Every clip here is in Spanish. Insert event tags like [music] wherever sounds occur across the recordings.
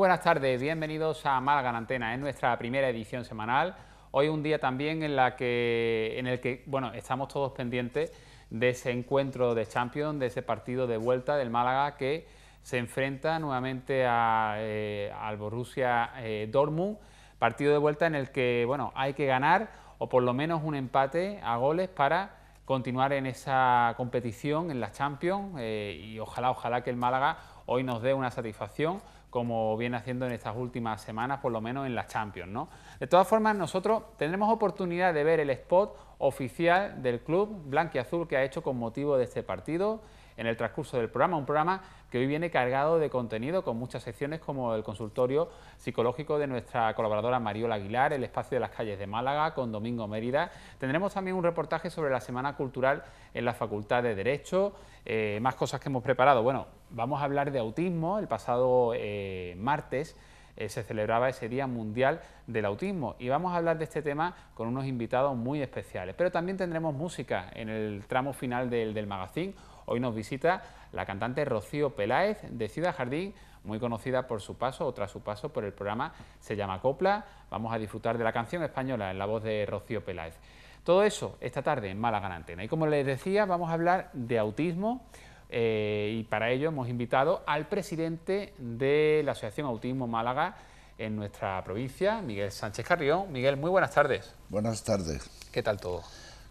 buenas tardes, bienvenidos a Málaga en Antena, es nuestra primera edición semanal. Hoy un día también en, la que, el que bueno, estamos todos pendientes de ese encuentro de Champions, de ese partido de vuelta del Málaga que se enfrenta nuevamente a, eh, al Borussia eh, Dortmund, partido de vuelta en el que bueno, hay que ganar o por lo menos un empate a goles para continuar en esa competición, en la Champions, eh, y ojalá, ojalá que el Málaga hoy nos dé una satisfacción como viene haciendo en estas últimas semanas, por lo menos en la Champions. ¿no? De todas formas, nosotros tendremos oportunidad de ver el spot oficial del club blanquiazul que ha hecho con motivo de este partido en el transcurso del programa, un programa que hoy viene cargado de contenido con muchas secciones como el consultorio psicológico de nuestra colaboradora Mariola Aguilar, el espacio de las calles de Málaga con Domingo Mérida. Tendremos también un reportaje sobre la Semana Cultural en la Facultad de Derecho, eh, más cosas que hemos preparado. Bueno, vamos a hablar de autismo, el pasado eh, martes eh, se celebraba ese Día Mundial del Autismo y vamos a hablar de este tema con unos invitados muy especiales. Pero también tendremos música en el tramo final del, del magazine Hoy nos visita la cantante Rocío Peláez de Ciudad Jardín, muy conocida por su paso o tras su paso por el programa Se llama Copla. Vamos a disfrutar de la canción española en la voz de Rocío Peláez. Todo eso esta tarde en Málaga en Antena. Y como les decía, vamos a hablar de autismo. Eh, y para ello hemos invitado al presidente de la Asociación Autismo Málaga en nuestra provincia, Miguel Sánchez Carrión. Miguel, muy buenas tardes. Buenas tardes. ¿Qué tal todo?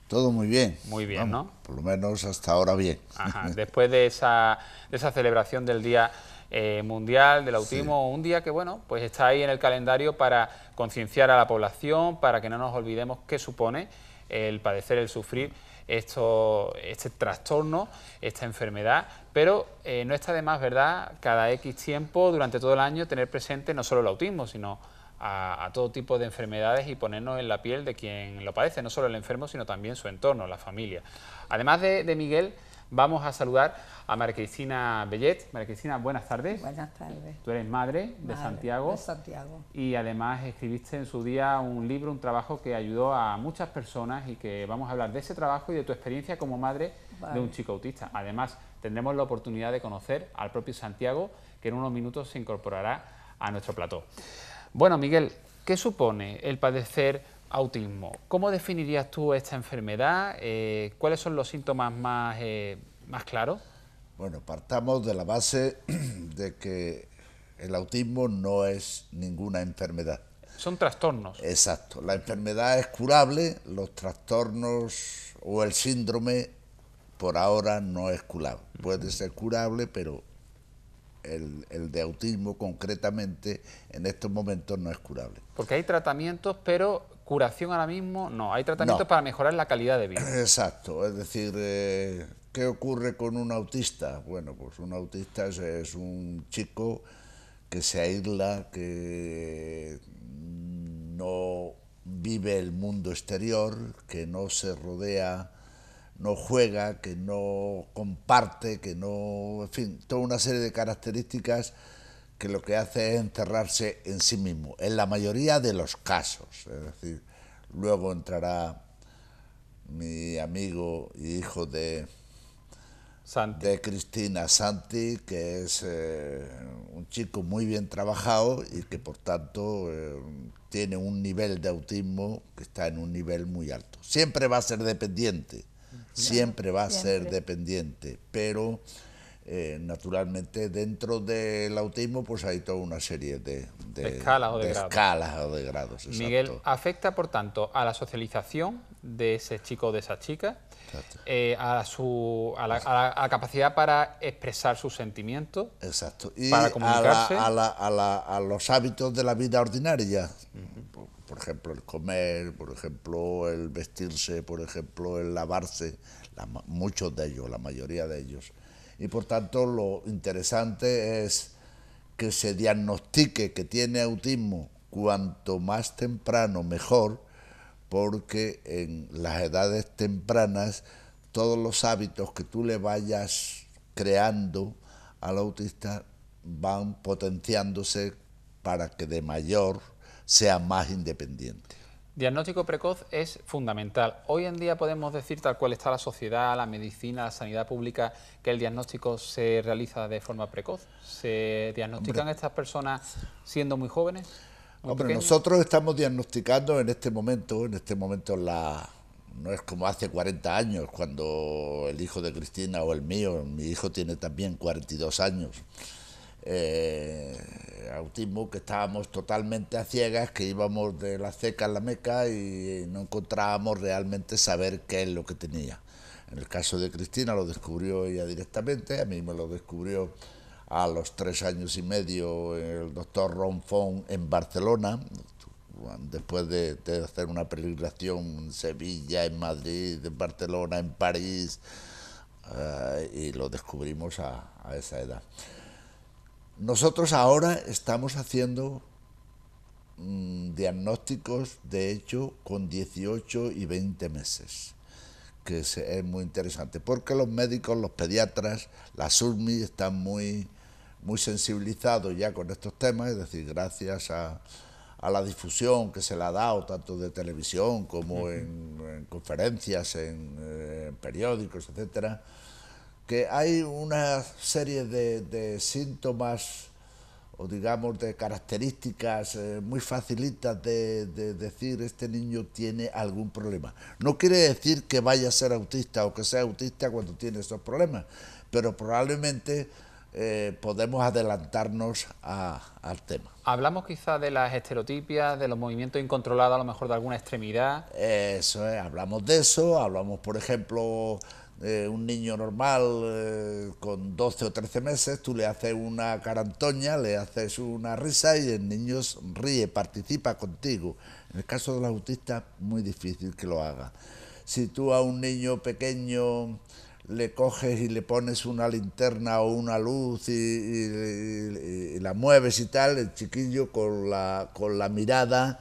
Todo muy bien. Muy bien, ¿no? Por lo menos hasta ahora bien. Ajá, [laughs] después de esa, de esa celebración del Día eh, Mundial del Autismo, un día que, bueno, pues está ahí en el calendario para concienciar a la población, para que no nos olvidemos qué supone el padecer, el sufrir esto, este trastorno, esta enfermedad, pero eh, no está de más, ¿verdad?, cada X tiempo durante todo el año tener presente no solo el autismo, sino a, todo tipo de enfermedades y ponernos en la piel de quien lo padece, no solo el enfermo, sino también su entorno, la familia. Además de, Miguel, vamos a saludar a María Cristina Bellet. María buenas tardes. Buenas tardes. Tú eres madre, de Santiago. De Santiago. Y además escribiste en su día un libro, un trabajo que ayudó a muchas personas y que vamos a hablar de ese trabajo y de tu experiencia como madre de un chico autista. Además, tendremos la oportunidad de conocer al propio Santiago, que en unos minutos se incorporará a nuestro plató. Bueno, Miguel, ¿qué supone el padecer autismo? ¿Cómo definirías tú esta enfermedad? Eh, ¿Cuáles son los síntomas más, eh, más claros? Bueno, partamos de la base [clears throat] de que el autismo no es ninguna enfermedad. Son trastornos. Exacto. La enfermedad es curable, los trastornos o el síndrome por ahora no es curable. Puede ser curable, pero el, de autismo concretamente en estos momentos no es curable. Porque hay tratamientos, pero curación ahora mismo no. Hay tratamientos para mejorar la calidad de vida. Exacto. Es decir, eh, ¿qué ocurre con un autista? Bueno, pues un autista es un chico que se aísla, que no vive el mundo exterior, que no se rodea no juega, que no comparte, que no, en fin, toda una serie de características que lo que hace es enterrarse en sí mismo, en la mayoría de los casos. Es decir, luego entrará mi amigo y hijo de, de Cristina Santi, que es eh, un chico muy bien trabajado y que por tanto eh, tiene un nivel de autismo que está en un nivel muy alto. Siempre va a ser dependiente siempre va a ser dependiente, pero eh, naturalmente dentro del autismo pues hay toda una serie de, escalas o de, grados. Miguel, afecta por tanto a la socialización de ese chico o de esa chica, eh, a, su, a la, capacidad para expresar sus sentimientos, Exacto. A, la, a, los hábitos de la vida ordinaria por ejemplo, el comer, por ejemplo, el vestirse, por ejemplo, el lavarse, muchos de ellos, la mayoría de ellos. Y por tanto, lo interesante es que se diagnostique que tiene autismo cuanto más temprano mejor, porque en las edades tempranas todos los hábitos que tú le vayas creando al autista van potenciándose para que de mayor sea más independiente. Diagnóstico precoz es fundamental. Hoy en día podemos decir, tal cual está la sociedad, la medicina, la sanidad pública, que el diagnóstico se realiza de forma precoz. ¿Se diagnostican estas personas siendo muy jóvenes? nosotros estamos diagnosticando en este momento, en este momento la, no es como hace 40 años, cuando el hijo de Cristina o el mío, mi hijo tiene también 42 años eh, autismo, que estábamos totalmente a ciegas, que íbamos de la ceca a la meca y no encontrábamos realmente saber qué es lo que tenía. En el caso de Cristina lo descubrió ella directamente, a mí me lo descubrió a los tres años y medio el doctor Ronfón en Barcelona, después de, hacer una peregrinación en Sevilla, en Madrid, en Barcelona, en París, eh, y lo descubrimos a, a esa edad. Nosotros ahora estamos haciendo mm, diagnósticos, de hecho, con 18 y 20 meses, que es, muy interesante, porque los médicos, los pediatras, la SURMI están muy, sensibilizados ya con estos temas, es decir, gracias a, la difusión que se le ha dado, tanto de televisión como en, conferencias, en, eh, en periódicos, etcétera que hay una serie de, síntomas o digamos de características eh, muy facilitas de, decir este niño tiene algún problema. No quiere decir que vaya a ser autista o que sea autista cuando tiene esos problemas, pero probablemente eh, podemos adelantarnos al tema. Hablamos quizá de las estereotipias, de los movimientos incontrolados, a lo mejor de alguna extremidad. Eso es, hablamos de eso, hablamos por ejemplo eh, un niño normal eh, con 12 o 13 meses, tú le haces una carantoña, le haces una risa y el niño ríe, participa contigo. En el caso del autista muy difícil que lo haga. Si tú a un niño pequeño le coges y le pones una linterna o una luz y, la mueves y tal, el chiquillo con la, con la mirada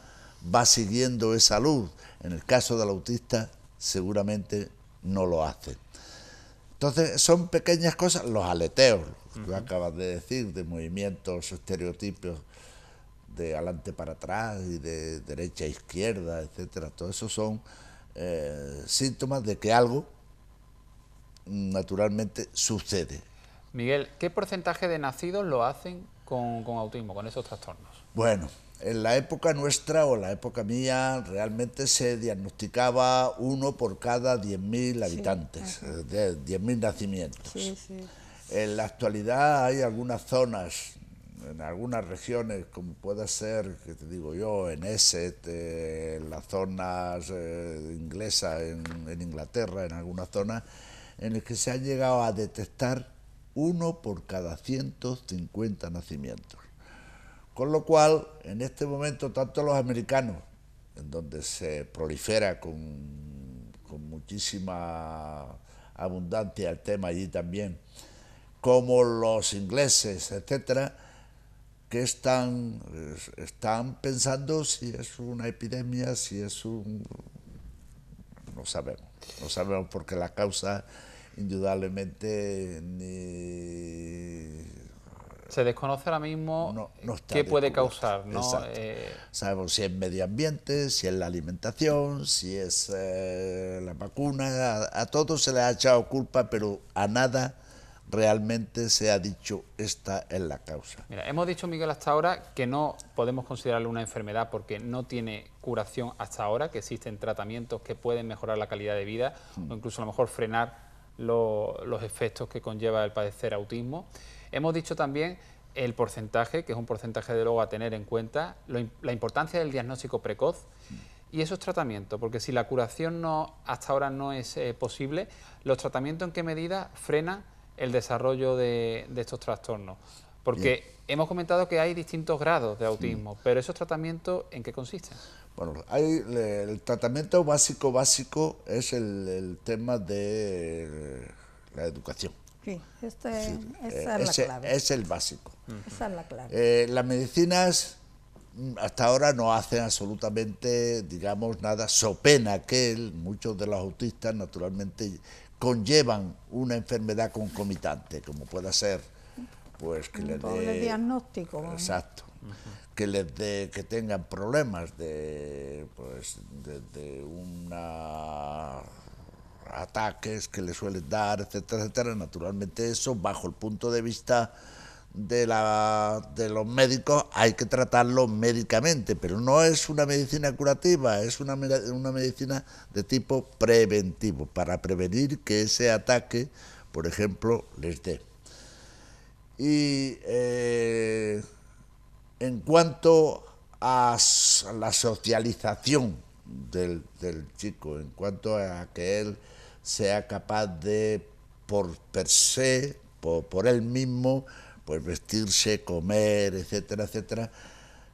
va siguiendo esa luz. En el caso del autista, seguramente no lo hace. Entonces son pequeñas cosas, los aleteos, que acabas de decir, de movimientos, estereotipos de adelante para atrás y de derecha a izquierda, etcétera. Todo eso son eh, síntomas de que algo naturalmente sucede. Miguel, ¿qué porcentaje de nacidos lo hacen con autismo, con esos trastornos? Bueno, en la época nuestra o la época mía realmente se diagnosticaba uno por cada 10.000 habitantes, 10.000 eh, nacimientos. En la actualidad hay algunas zonas, en algunas regiones, como pueda ser, que te digo yo, en Essex, eh, en las zonas eh, inglesas, en, en Inglaterra, en algunas zonas, en las que se han llegado a detectar uno por cada 150 nacimientos. Con lo cual, en este momento, tanto los americanos, en donde se prolifera con, muchísima abundancia el tema allí también, como los ingleses, etcétera, que están, están pensando si es una epidemia, si es un... No sabemos, no sabemos porque la causa indudablemente ni se desconoce ahora mismo qué puede causar, eh, Sabemos si es medio ambiente, si es la alimentación, si es eh, la vacuna, a, todo todos se le ha echado culpa, pero a nada realmente se ha dicho esta es la causa. Mira, hemos dicho, Miguel, hasta ahora que no podemos considerarlo una enfermedad porque no tiene curación hasta ahora, que existen tratamientos que pueden mejorar la calidad de vida mm. o incluso a lo mejor frenar los efectos que conlleva el padecer autismo. Hemos dicho también el porcentaje, que es un porcentaje de luego a tener en cuenta, la importancia del diagnóstico precoz y esos tratamientos, porque si la curación no hasta ahora no es eh, posible, los tratamientos en qué medida frena el desarrollo de, estos trastornos. Porque hemos comentado que hay distintos grados de autismo, pero esos tratamientos en qué consisten? Bueno, el tratamiento básico básico es el tema de la educación este, sí, este, esa eh, es, la clave. es el básico. Esa es la clave. Eh, las medicinas mm, hasta ahora no hacen absolutamente, digamos, nada, so pena que muchos de los autistas naturalmente conllevan una enfermedad concomitante, como pueda ser, pues que les dé... diagnóstico. Exacto. Que les dé, que tengan problemas de, pues, de una ataques que le suelen dar, etcétera, etcétera. Naturalmente eso, bajo el punto de vista de, la, de los médicos, hay que tratarlo médicamente, pero no es una medicina curativa, es una, medicina de tipo preventivo, para prevenir que ese ataque, por ejemplo, les dé. Y eh, en cuanto a la socialización del, chico, en cuanto a que él sea capaz de, por per se, por, él mismo, pues vestirse, comer, etcétera, etcétera,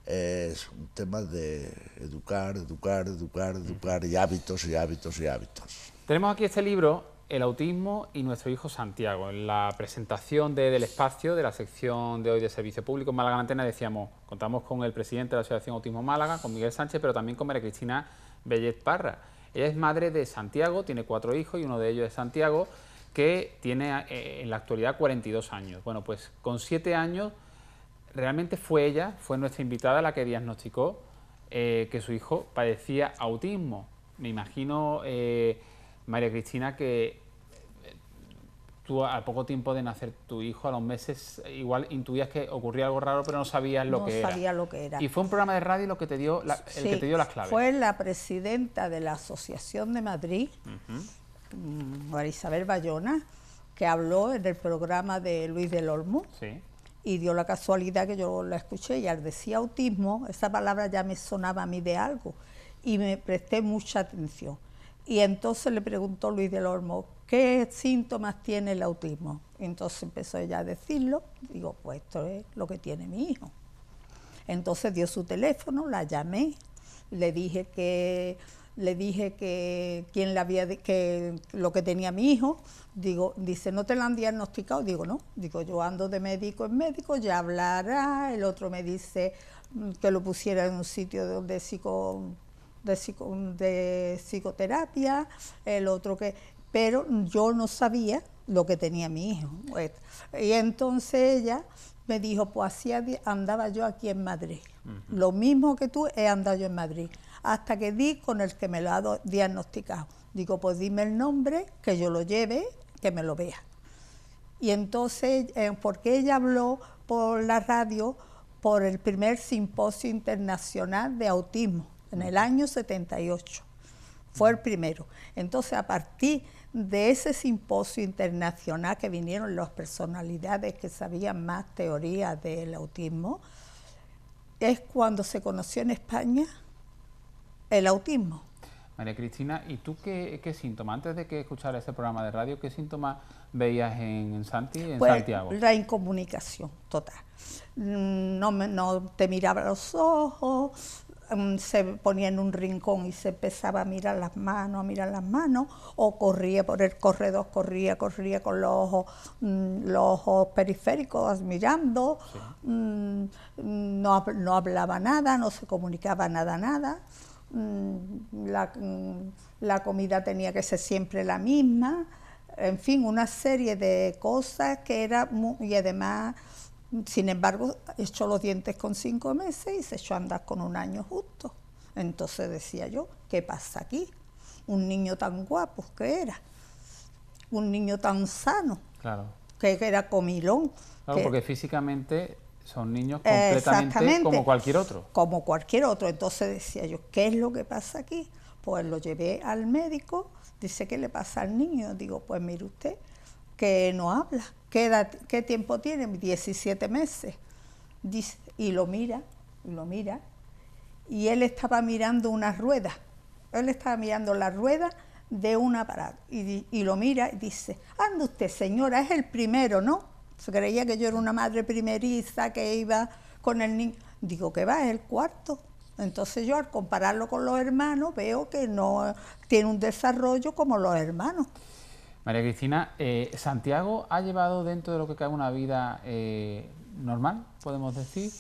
es un tema de educar, educar, educar, mm. educar y hábitos y hábitos y hábitos. Tenemos aquí este libro, El autismo y nuestro hijo Santiago. En la presentación del espacio de la sección de hoy de Servicio Público en Málaga Antena decíamos, contamos con el presidente de la Asociación Autismo Málaga, con Miguel Sánchez, pero también con María Cristina Bellet Parra. Ella es madre de Santiago, tiene cuatro hijos y uno de ellos es Santiago, que tiene eh, en la actualidad 42 años. Bueno, pues con siete años realmente fue ella, fue nuestra invitada la que diagnosticó eh, que su hijo padecía autismo. Me imagino, eh, María Cristina, que tú al poco tiempo de nacer tu hijo, a los meses, igual intuías que ocurría algo raro, pero no sabías lo que era. No sabía lo que era. Y fue un programa de radio lo que te dio la, el que te dio las claves. Fue la presidenta de la Asociación de Madrid, Marisabel Bayona, que habló en el programa de Luis del Olmo. Sí. Y dio la casualidad que yo la escuché y al decir autismo, esa palabra ya me sonaba a mí de algo y me presté mucha atención. Y entonces le preguntó Luis del Olmo, ¿qué síntomas tiene el autismo? Entonces empezó ella a decirlo, digo, pues esto es lo que tiene mi hijo. Entonces dio su teléfono, la llamé, le dije que le dije que había que lo que tenía mi hijo, digo, dice, "¿No te lo han diagnosticado?" Digo, "No." Digo, "Yo ando de médico en médico, ya hablará." El otro me dice mm, que lo pusiera en un sitio donde psico de, de, psicoterapia, el otro que pero yo no sabía lo que tenía mi hijo. Pues, y entonces ella me dijo, pues así andaba yo aquí en Madrid. Lo mismo que tú he andado yo en Madrid, hasta que di con el que me lo ha diagnosticado. Digo, pues dime el nombre, que yo lo lleve, que me lo vea. Y entonces, eh, porque ella habló por la radio por el primer simposio internacional de autismo, en el año 78 fue el primero. Entonces, a partir de ese simposio internacional que vinieron las personalidades que sabían más teoría del autismo, es cuando se conoció en España el autismo. María Cristina, ¿y tú qué, síntoma? síntomas, antes de que escuchara ese programa de radio, qué síntomas veías en, Santi, en pues, Santiago? La incomunicación total. Mm, no, no te miraba los ojos, Mm, se ponía en un rincón y se empezaba a mirar las manos, a mirar las manos, o corría por el corredor, corría, corría con los ojos, mm, los ojos periféricos mirando, mm, no, hablaba nada, no se comunicaba nada, nada. La, comida tenía que ser siempre la misma, en fin, una serie de cosas que era, y además sin embargo, echó los dientes con cinco meses y se echó a andar con un año justo. Entonces decía yo, ¿qué pasa aquí? Un niño tan guapo que era, un niño tan sano, claro. que era comilón. Claro, porque físicamente son niños completamente como cualquier otro. Como cualquier otro. Entonces decía yo, ¿qué es lo que pasa aquí? Pues lo llevé al médico, dice, ¿qué le pasa al niño? Digo, pues mire usted, que no habla ¿Qué, tiempo tiene? 17 meses. y lo mira, y lo mira. Y él estaba mirando una rueda. Él estaba mirando la rueda de una parada. Y, lo mira y dice, anda usted señora, es el primero, ¿no? Se creía que yo era una madre primeriza que iba con el niño. Digo, que va? Es el cuarto. Entonces yo al compararlo con los hermanos veo que no tiene un desarrollo como los hermanos. María Cristina, eh, ¿Santiago ha llevado dentro de lo que cabe una vida eh, normal, podemos decir?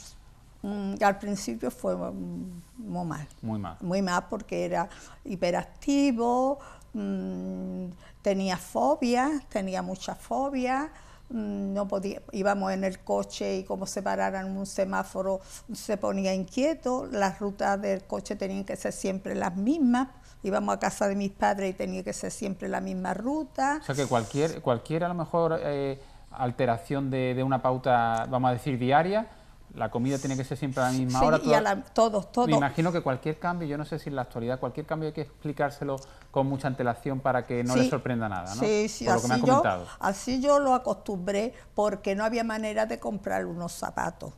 Mm, al principio fue muy mal. Muy mal. Muy mal porque era hiperactivo, mm, tenía fobias, tenía mucha fobia, mm, no podía, íbamos en el coche y como se pararan un semáforo se ponía inquieto, las rutas del coche tenían que ser siempre las mismas, íbamos a casa de mis padres y tenía que ser siempre la misma ruta. O sea que cualquier, cualquier a lo mejor eh, alteración de, de, una pauta, vamos a decir, diaria, la comida tiene que ser siempre la misma Y todos, todos. Me imagino que cualquier cambio, yo no sé si en la actualidad, cualquier cambio hay que explicárselo con mucha antelación para que no le sorprenda nada, ¿no? Sí, sí, que me yo, así yo lo acostumbré porque no había manera de comprar unos zapatos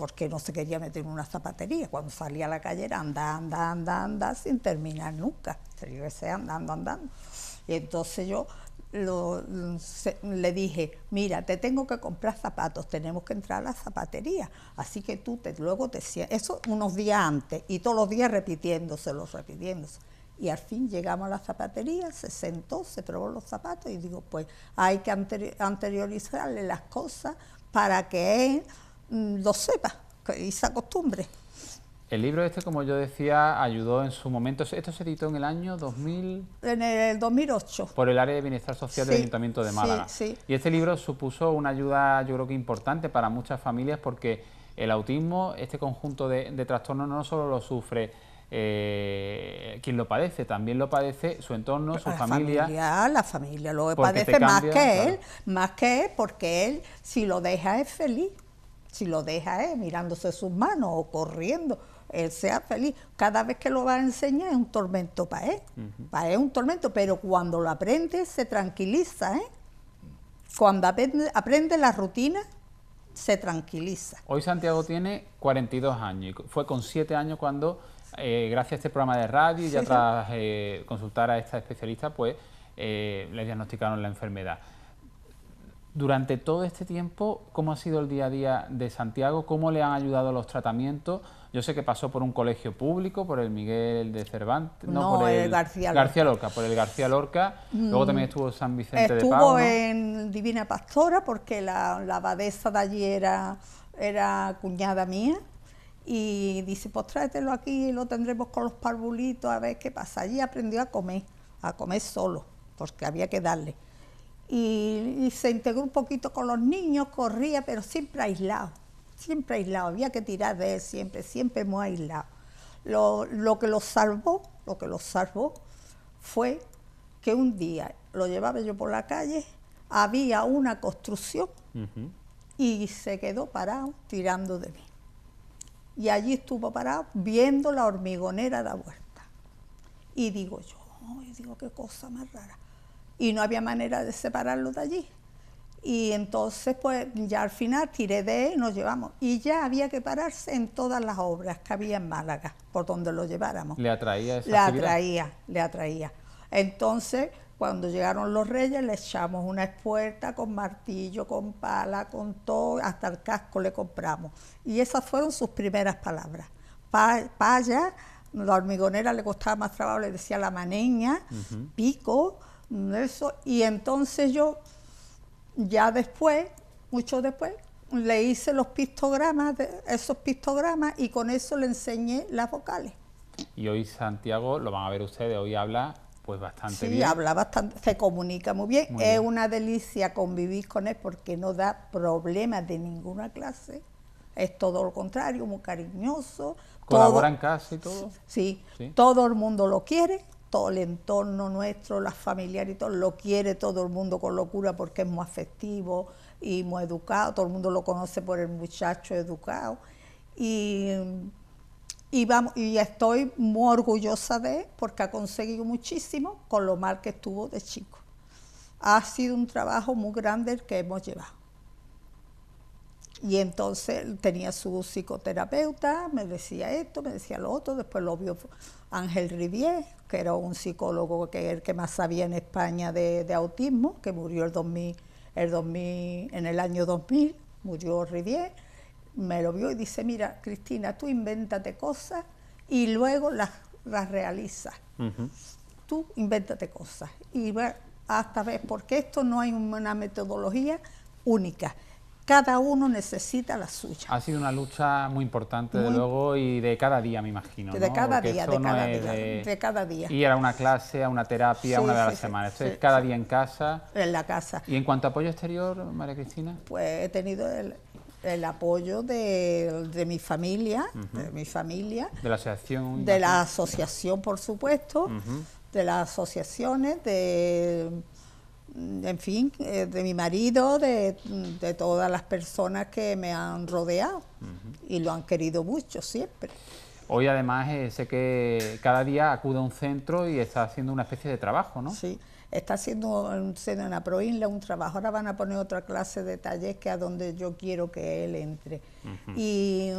porque no se quería meter en una zapatería. Cuando salía a la calle era anda, anda, andar, anda, sin terminar nunca. Tenía andando, andando. Y entonces yo le dije, mira, te tengo que comprar zapatos, tenemos que entrar a la zapatería, así que tú te, luego te sientes... eso unos días antes, y todos los días repitiéndoselo, repitiéndose. Y al fin llegamos a la zapatería, se sentó, se probó los zapatos y digo, pues hay que anteriorizarle las cosas para que él Mm, lo sepa y se acostumbre. El libro este, como yo decía, ayudó en su momento. Esto se editó en el año 2000... En el 2008. Por el área de bienestar social del Ayuntamiento de Málaga. Y este libro supuso una ayuda, yo creo que importante para muchas familias porque el autismo, este conjunto de, trastornos, no solo lo sufre eh, quien lo padece, también lo padece su entorno, su la familia, La familia lo padece más que él, más que él, porque él, si lo deja, es feliz. Si lo deja eh, mirándose sus manos o corriendo, él sea feliz. Cada vez que lo va a enseñar es un tormento para él. Para es un tormento, pero cuando lo aprende se tranquiliza. ¿eh? Cuando aprende, la rutina, se tranquiliza. Hoy Santiago tiene 42 años y fue con 7 años cuando, eh, gracias a este programa de radio y tras eh, consultar a esta especialista, pues le diagnosticaron la enfermedad. Durante todo este tiempo, ¿cómo ha sido el día a día de Santiago? ¿Cómo le han ayudado los tratamientos? Yo sé que pasó por un colegio público, por el Miguel de Cervantes, no, por el, García, Lorca. García, Lorca. por el García Lorca. Luego también estuvo San Vicente de Paul. Estuvo en Divina Pastora porque la, la, abadesa de allí era, era cuñada mía y dice, pues tráetelo aquí y lo tendremos con los parvulitos a ver qué pasa. Allí aprendió a comer, a comer solo, porque había que darle y, se integró un poquito con los niños, corría, pero siempre aislado, siempre aislado, había que tirar de él siempre, siempre muy aislado. Lo, que lo salvó, lo que lo salvó fue que un día lo llevaba yo por la calle, había una construcción y se quedó parado tirando de mí. Y allí estuvo parado viendo la hormigonera da vuelta. Y digo yo, digo, qué cosa más rara y no había manera de separarlo de allí. Y entonces, pues ya al final tiré de él, y nos llevamos. Y ya había que pararse en todas las obras que había en Málaga, por donde lo lleváramos. ¿Le atraía esa Le atraía, le atraía. Entonces, cuando llegaron los reyes, le echamos una espuerta con martillo, con pala, con todo, hasta el casco le compramos. Y esas fueron sus primeras palabras. paya, la hormigonera le costaba más trabajo, le decía la maneña, pico eso. Y entonces yo, ya después, mucho después, le hice los pictogramas, esos pictogramas, y con eso le enseñé las vocales. Y hoy Santiago, lo van a ver ustedes, hoy habla pues bastante bien. Sí, habla bastante, se comunica muy bien. es una delicia convivir con él porque no da problemas de ninguna clase. Es todo lo contrario, muy cariñoso. ¿Colaboran casi todo? sí, todo el mundo lo quiere todo el entorno nuestro, las familiares y todo, lo quiere todo el mundo con locura porque es muy afectivo y muy educado, todo el mundo lo conoce por el muchacho educado. Y, vamos, y estoy muy orgullosa de él porque ha conseguido muchísimo con lo mal que estuvo de chico. Ha sido un trabajo muy grande el que hemos llevado. Y entonces tenía su psicoterapeuta, me decía esto, me decía lo otro, después lo vio Ángel Rivier, que era un psicólogo que el que más sabía en España de, autismo, que murió el 2000, el 2000, en el año 2000, murió Rivier, me lo vio y dice, mira, Cristina, tú invéntate cosas y luego las, las realizas. Tú invéntate cosas y hasta ves, porque esto no hay una metodología única cada uno necesita la suya. Ha sido una lucha muy importante, de luego, y de cada día, me imagino. De, cada, día, de cada día, Y era una clase, una terapia, una de a las semana, semanas. cada día en casa. En la casa. ¿Y en cuanto a apoyo exterior, María Cristina? Pues he tenido el, apoyo de, mi familia, de mi familia. De la asociación. De la asociación, por supuesto, de las asociaciones, de en fin, eh, de mi marido, de, todas las personas que me han rodeado y lo han querido mucho siempre. Hoy además eh, sé que cada día acude a un centro y está haciendo una especie de trabajo, ¿no? Sí, está haciendo un en la proinla un trabajo. Ahora van a poner otra clase de talleres... que a donde yo quiero que él entre. y,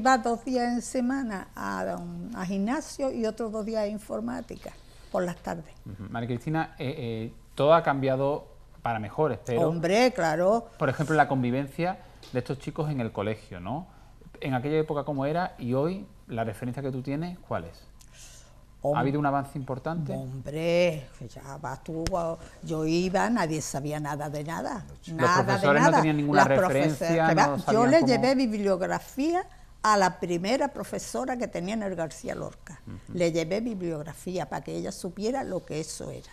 va dos días en semana a, a gimnasio y otros dos días a informática por las tardes. María Cristina, eh, todo ha cambiado para mejor, pero... Hombre, claro. Por ejemplo, la convivencia de estos chicos en el colegio, ¿no? En aquella época cómo era y hoy, la referencia que tú tienes, ¿cuál es? ¿Ha habido un avance importante? Hombre, ya vas tú, yo iba, nadie sabía nada de nada. Los profesores no tenían ninguna referencia. yo le llevé bibliografía a la primera profesora que tenía en el García Lorca. Le llevé bibliografía para que ella supiera lo que eso era.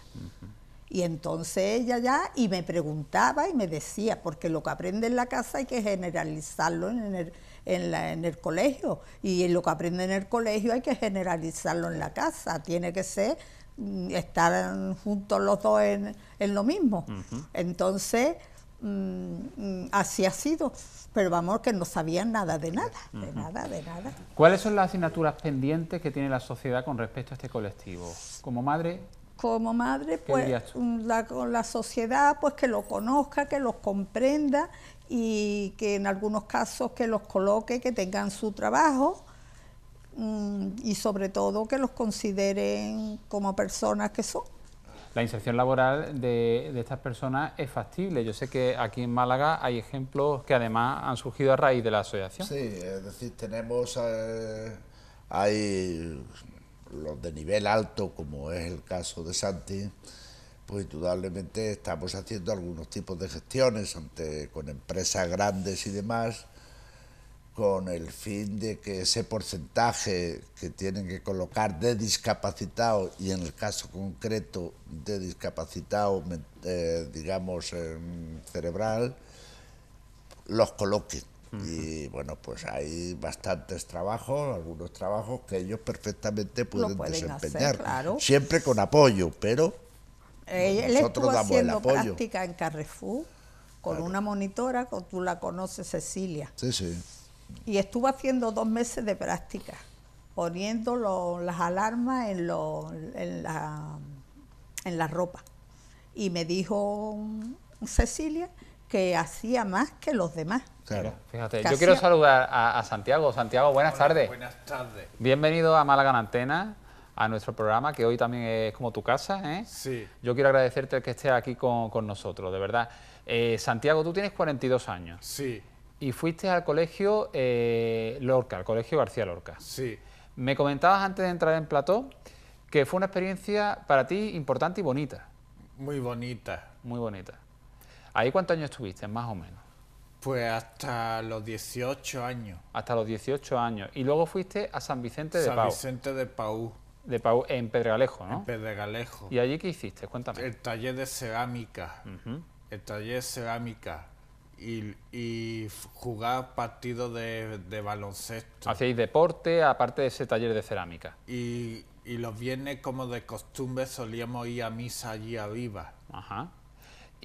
Y entonces ella ya, y me preguntaba y me decía, porque lo que aprende en la casa hay que generalizarlo en el, en, el colegio, y lo que aprende en el colegio hay que generalizarlo en la casa, tiene que ser mm, estar juntos los dos en, lo mismo. Entonces, mm, mm, así ha sido, pero vamos, que no sabían nada de nada, de nada, de nada. ¿Cuáles son las asignaturas pendientes que tiene la sociedad con respecto a este colectivo? Como madre, como madre, pues la, la, sociedad, pues que lo conozca, que los comprenda y que en algunos casos que los coloque, que tengan su trabajo mm, y sobre todo que los consideren como personas que son. La inserción laboral de, estas personas es factible. Yo sé que aquí en Málaga hay ejemplos que además han surgido a raíz de la asociación. Sí, es decir, tenemos... Eh, hay los de nivel alto, como es el caso de Santi, pues indudablemente estamos haciendo algunos tipos de gestiones ante, con empresas grandes y demás, con el fin de que ese porcentaje que tienen que colocar de discapacitado, y en el caso concreto de discapacitado, eh, digamos, cerebral, los coloquen y bueno, pues hay bastantes trabajos, algunos trabajos que ellos perfectamente pueden, desempeñar, siempre con apoyo, pero eh, nosotros damos el apoyo. práctica en Carrefour con una monitora, tú la conoces, Cecilia. Sí, sí. Y estuvo haciendo dos meses de práctica, poniendo las alarmas en la ropa. Y me dijo Cecilia que hacía más que los demás. Claro. Fíjate, yo quiero saludar a, Santiago. Santiago, buenas tardes. Buenas tardes. Bienvenido a Málaga Antena, a nuestro programa, que hoy también es como tu casa. ¿eh? Sí. Yo quiero agradecerte que estés aquí con, nosotros, de verdad. Eh, Santiago, tú tienes 42 años. Sí. Y fuiste al colegio eh, Lorca, al colegio García Lorca. Sí. Me comentabas antes de entrar en plató que fue una experiencia para ti importante y bonita. Muy bonita. Muy bonita. ¿Ahí cuántos años estuviste, más o menos? Pues hasta los 18 años. Hasta los 18 años. Y luego fuiste a San Vicente de Pau. San Vicente de Pau. De Pau, en Pedregalejo, ¿no? En Pedregalejo. ¿Y allí qué hiciste? Cuéntame. El taller de cerámica. El taller de cerámica. Y, jugar partidos de, baloncesto. Hacéis deporte aparte de ese taller de cerámica. Y, y, los viernes, como de costumbre, solíamos ir a misa allí arriba. Ajá.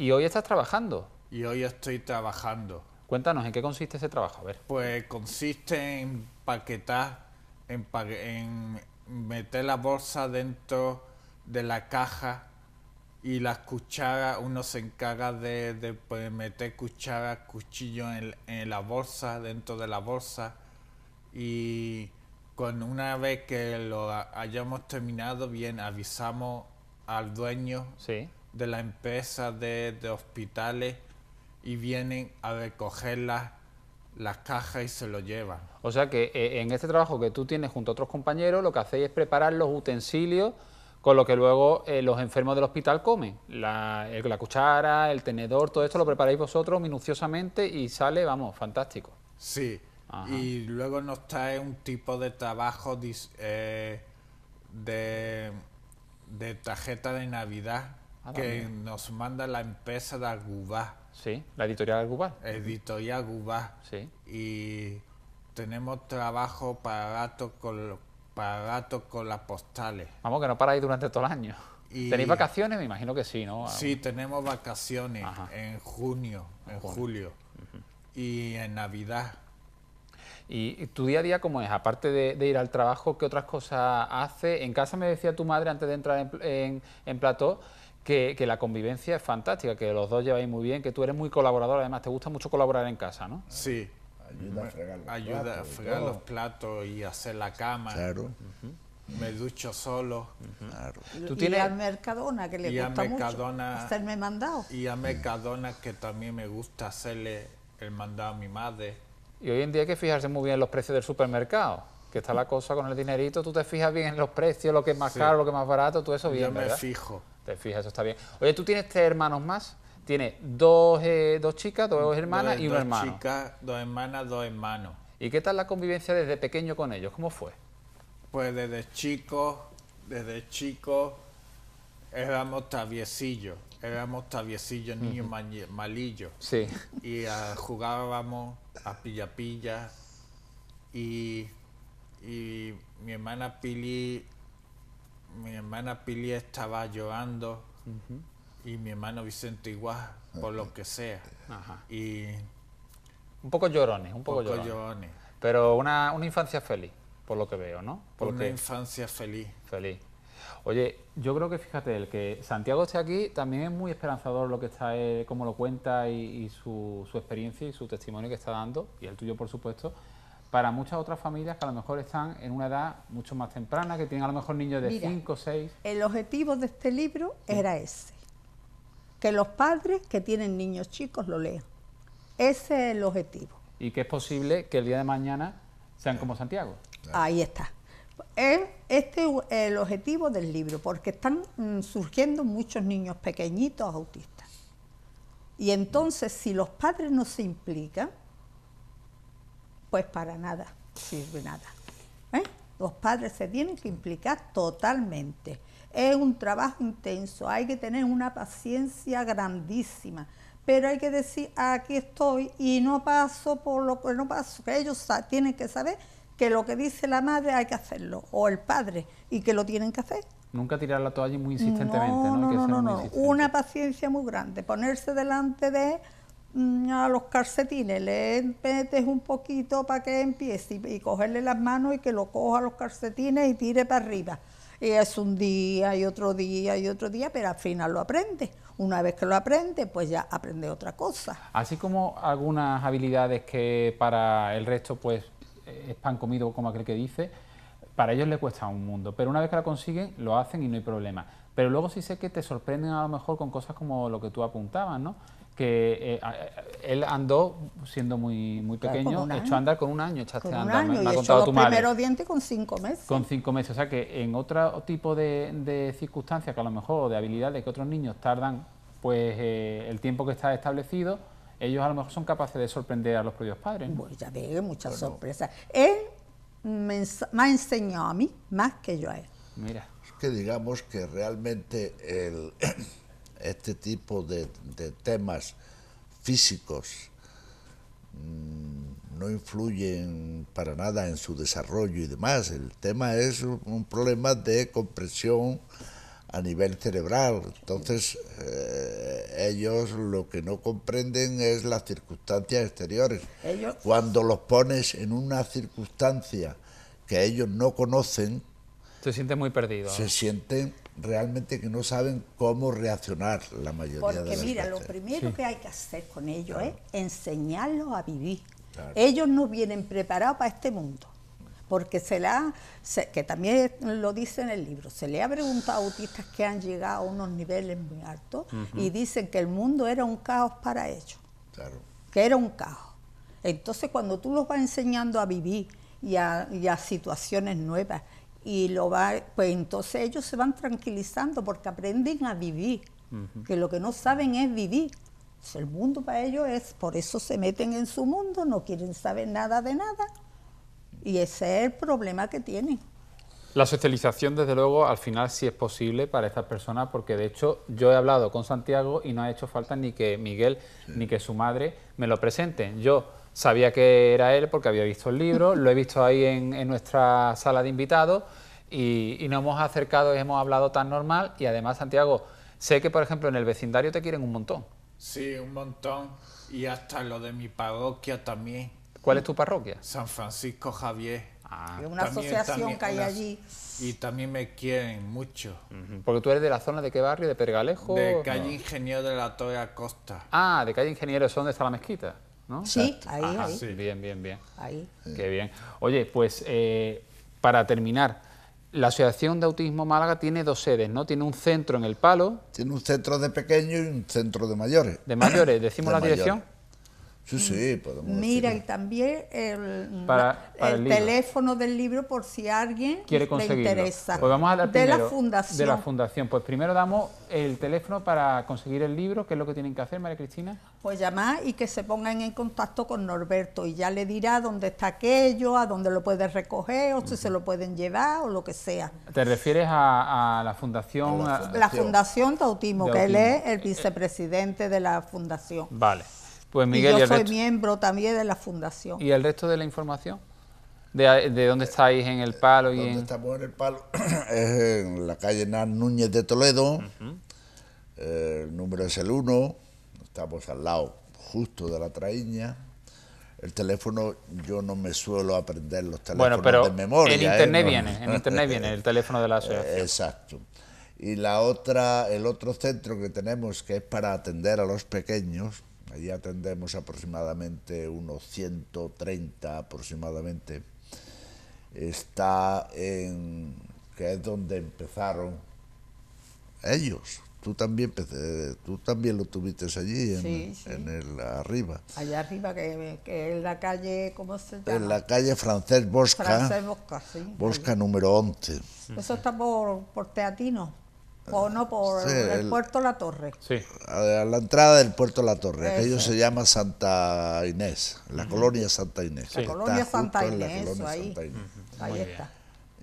Y hoy estás trabajando. Y hoy estoy trabajando. Cuéntanos, ¿en qué consiste ese trabajo? Pues consiste en paquetar, en, meter la bolsa dentro de la caja y las cucharas, uno se encarga de, pues, meter cucharas, cuchillo en, en, la bolsa, dentro de la bolsa. Y con una vez que lo hayamos terminado bien, avisamos al dueño. Sí de la empresa de, hospitales y vienen a recoger las cajas y se lo llevan. O sea que eh, en este trabajo que tú tienes junto a otros compañeros, lo que hacéis es preparar los utensilios con lo que luego eh, los enfermos del hospital comen. La, la, cuchara, el tenedor, todo esto lo preparáis vosotros minuciosamente y sale, vamos, fantástico. Sí, y luego nos trae un tipo de trabajo eh, de, de tarjeta de Navidad Ah, que nos manda la empresa de Agubá. Sí, la editorial Agubá. Editorial Agubá. Sí. Y tenemos trabajo para rato con, con las postales. Vamos, que no paráis durante todo el año. ¿Tenéis vacaciones? Me imagino que sí, ¿no? Sí, tenemos vacaciones en junio, en julio y en Navidad. ¿Y tu día a día cómo es? Aparte de, ir al trabajo, ¿qué otras cosas hace? En casa me decía tu madre antes de entrar en, en, en plató que, la convivencia es fantástica, que los dos lleváis muy bien, que tú eres muy colaborador, además te gusta mucho colaborar en casa, ¿no? Sí. Ayuda a fregar los, platos, y hacer la cama. Claro. me ducho solo. Claro. ¿Tú tienes... Y a Mercadona, que le y gusta a Mercadona, mucho mandado. Y a Mercadona, que también me gusta hacerle el mandado a mi madre. Y hoy en día hay que fijarse muy bien en los precios del supermercado que está la cosa con el dinerito, tú te fijas bien en los precios, lo que es más caro, lo que es más barato, tú eso bien, Yo me fijo. Te fijas, eso está bien. Oye, tú tienes tres hermanos más. Tienes dos, eh, chicas, dos hermanas y un hermano. Dos chicas, dos hermanas, dos hermanos. ¿Y qué tal la convivencia desde pequeño con ellos? ¿Cómo fue? Pues desde chico, desde chico éramos traviesillos, éramos traviesillos, niños malillos. Sí. Y ah, jugábamos a pilla-pilla y y mi hermana Pili, mi hermana Pili estaba llorando y mi hermano Vicente igual, por lo que sea. Y un poco llorones, un poco, llorones. Pero una, infancia feliz, por lo que veo, ¿no? Por una infancia feliz. Feliz. Oye, yo creo que fíjate, el que Santiago esté aquí también es muy esperanzador lo que está, como eh, cómo lo cuenta y, y su, su, experiencia y su testimonio que está dando, y el tuyo, por supuesto para muchas otras familias que a lo mejor están en una edad mucho más temprana, que tienen a lo mejor niños de 5 o 6. El objetivo de este libro era ese, que los padres que tienen niños chicos lo lean. Ese es el objetivo. Y que es posible que el día de mañana sean como Santiago. Ahí está. Este es el objetivo del libro, porque están mm, surgiendo muchos niños pequeñitos autistas. Y entonces, si los padres no se implican, pues para nada sirve nada. ¿eh? Los padres se tienen que implicar totalmente. Es un trabajo intenso, hay que tener una paciencia grandísima, pero hay que decir, aquí estoy y no paso por lo que no paso, ellos tienen que saber que lo que dice la madre hay que hacerlo, o el padre, y que lo tienen que hacer. Nunca tirar la toalla muy insistentemente, ¿no? no, no, no, no. Una paciencia muy grande, ponerse delante de Mm, a los calcetines, le metes un poquito para que empiece y, cogerle las manos y que lo coja los calcetines y tire para arriba. Y es un día y otro día y otro día, pero al final lo aprende. Una vez que lo aprende, pues ya aprende otra cosa. Así como algunas habilidades que para el resto pues es pan comido como aquel que dice, para ellos le cuesta un mundo, pero una vez que la consiguen lo hacen y no hay problema. Pero luego sí sé que te sorprenden a lo mejor con cosas como lo que tú apuntabas, ¿no? que eh, él andó siendo muy, muy pequeño, claro, echó a andar con un año, echaste con andar, me, ha contado tu madre. Con diente con cinco meses. Con cinco meses, o sea que en otro tipo de, circunstancias que a lo mejor, de habilidades que otros niños tardan, pues eh, el tiempo que está establecido, ellos a lo mejor son capaces de sorprender a los propios padres. Pues ya veo, muchas sorpresas. Él me, ha enseñado a mí más que yo a él. Mira. Es que digamos que realmente el este tipo de, de temas físicos mm, no influyen para nada en su desarrollo y demás. El tema es un problema de compresión a nivel cerebral. Entonces, eh, ellos lo que no comprenden es las circunstancias exteriores. Cuando los pones en una circunstancia que ellos no conocen, se sienten muy perdidos. Se sienten realmente que no saben cómo reaccionar la mayoría los de porque mira, lo primero que hay que hacer con ellos es enseñarlos a vivir. Ellos no vienen preparados para este mundo, porque se la, que también lo dice en el libro, se le ha preguntado a autistas que han llegado a unos niveles muy altos y dicen que el mundo era un caos para ellos, claro. que era un caos. Entonces cuando tú los vas enseñando a vivir y a situaciones nuevas y lo va, pues entonces ellos se van tranquilizando porque aprenden a vivir, que lo que no saben es vivir. el mundo para ellos es, por eso se meten en su mundo, no quieren saber nada de nada y ese es el problema que tienen. La socialización, desde luego, al final sí es posible para estas personas, porque de hecho yo he hablado con Santiago y no ha hecho falta ni que Miguel ni que su madre me lo presenten. Yo Sabía que era él porque había visto el libro, lo he visto ahí en, nuestra sala de invitados y, nos hemos acercado y hemos hablado tan normal. Y además, Santiago, sé que, por ejemplo, en el vecindario te quieren un montón. Sí, un montón. Y hasta lo de mi parroquia también. ¿Cuál es tu parroquia? San Francisco Javier. Ah, es una asociación que hay allí. Y también me quieren mucho. Porque tú eres de la zona de qué barrio, de Pergalejo. De calle Ingeniero de la Torre Acosta. Ah, de calle Ingeniero ¿son de está la mezquita. Sí, ahí, ah, ahí. Sí. Bien, bien, bien. Ahí. Qué bien. Oye, pues eh, para terminar, la Asociación de Autismo Málaga tiene dos sedes, ¿no? Tiene un centro en El Palo. Tiene un centro de pequeños y un centro de mayores. De mayores, decimos la dirección. Sí, mm. sí, podemos. Mira, y también el, el, teléfono del libro por si alguien quiere Le interesa. Pues vamos de la fundación. De la fundación. Pues primero damos el teléfono para conseguir el libro, ¿qué es lo que tienen que hacer, María Cristina. Pues llamar y que se pongan en contacto con Norberto y ya le dirá dónde está aquello, a dónde lo puede recoger, o si se lo pueden llevar o lo que sea. ¿Te refieres a, la fundación? la fundación, Tautimo, que él es el vicepresidente de la fundación. Vale. Pues Miguel, y yo soy miembro también de la fundación. ¿Y el resto de la información? ¿De, dónde estáis en El Palo? y ¿Dónde estamos en El Palo? [clears throat] es en la calle Núñez de Toledo, el número es el 1, estamos al lado justo de la traíña. El teléfono, yo no me suelo aprender los teléfonos bueno, pero de memoria. En ¿eh? internet viene, en internet viene el teléfono de la [laughs] eh, asociación. Exacto. Y la otra, el otro centro que tenemos que es para atender a los pequeños, Allí atendemos aproximadamente unos 130 aproximadamente. Está en que es donde empezaron ellos. Tú también, eh, tú también lo tuviste allí, en, el arriba. Allá arriba, que, que, en la calle, ¿cómo se llama? En la calle Francés Bosca. Francés Bosca, sí. Bosca número 11. Eso está por Teatino. O no, por el, puerto La Torre. Sí. A la entrada del puerto La Torre. Aquello se llama Santa Inés, la colonia Santa Inés. La, colonia Santa Inés ahí. ahí. está.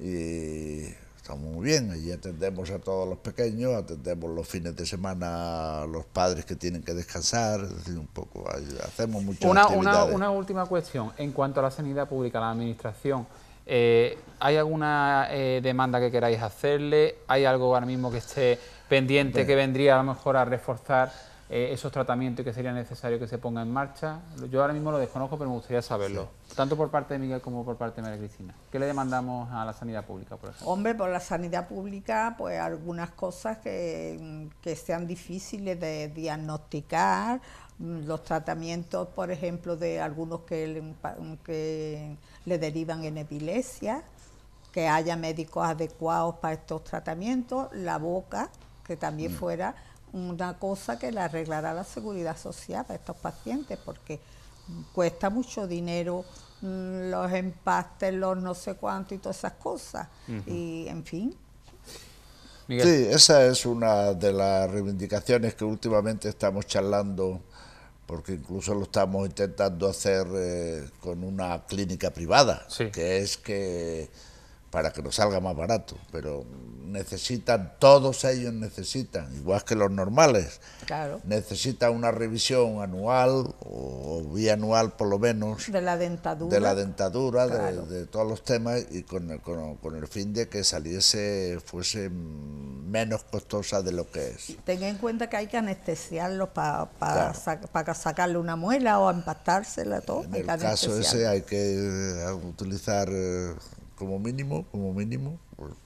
Y estamos muy bien, allí atendemos a todos los pequeños, atendemos los fines de semana a los padres que tienen que descansar, es decir, un poco, hacemos muchas una, Una, una última cuestión, en cuanto a la sanidad pública, la administración, eh, ¿Hay alguna eh, demanda que queráis hacerle? ¿Hay algo ahora mismo que esté pendiente que vendría a lo mejor a reforzar eh, esos tratamientos que sería necesario que se ponga en marcha? Yo ahora mismo lo desconozco, pero me gustaría saberlo, tanto por parte de Miguel como por parte de María Cristina. ¿Qué le demandamos a la sanidad pública, por ejemplo? Hombre, por la sanidad pública, pues algunas cosas que, que sean difíciles de diagnosticar, mm, los tratamientos, por ejemplo, de algunos que, que le derivan en epilepsia, que haya médicos adecuados para estos tratamientos, la boca, que también mm. fuera una cosa que le arreglará la seguridad social a estos pacientes, porque cuesta mucho dinero mm, los empastes, los no sé cuánto y todas esas cosas. Y en fin. Sí, esa es una de las reivindicaciones que últimamente estamos charlando porque incluso lo estamos intentando hacer eh, con una clínica privada, que es que para que nos salga más barato, pero necesitan, todos ellos necesitan, igual que los normales, claro. necesitan una revisión anual o, bianual por lo menos. De la dentadura. De la dentadura, de, todos los temas y con el, con, el fin de que saliese, fuese menos costosa de lo que es. Tenga en cuenta que hay que anestesiarlos para pa, sacarle una muela o empastársela todo. En el caso ese hay que eh, utilizar eh, como mínimo, como mínimo,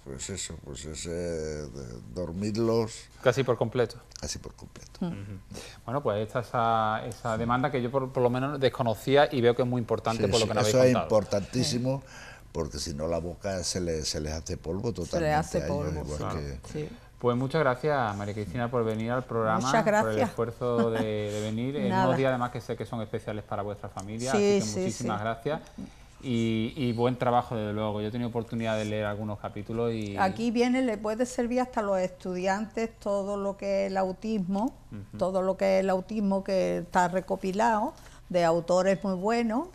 pues, eso, pues ese de dormirlos. Casi por completo. Casi por completo. Mm. Bueno, pues esta esa, esa demanda que yo por, lo menos desconocía y veo que es muy importante por lo que nos habéis Eso es importantísimo. Porque si no la boca se, le, se les hace polvo totalmente. Se les hace polvo, Pues muchas gracias, María Cristina, por venir al programa. Muchas gracias. Por el esfuerzo de, venir. en [laughs] unos días, además, que sé que son especiales para vuestra familia. así que muchísimas gracias. Y, buen trabajo, desde luego. Yo he tenido oportunidad de leer algunos capítulos y... Aquí viene, le puede servir hasta los estudiantes todo lo que es el autismo, todo lo que es el autismo que está recopilado, de autores muy buenos.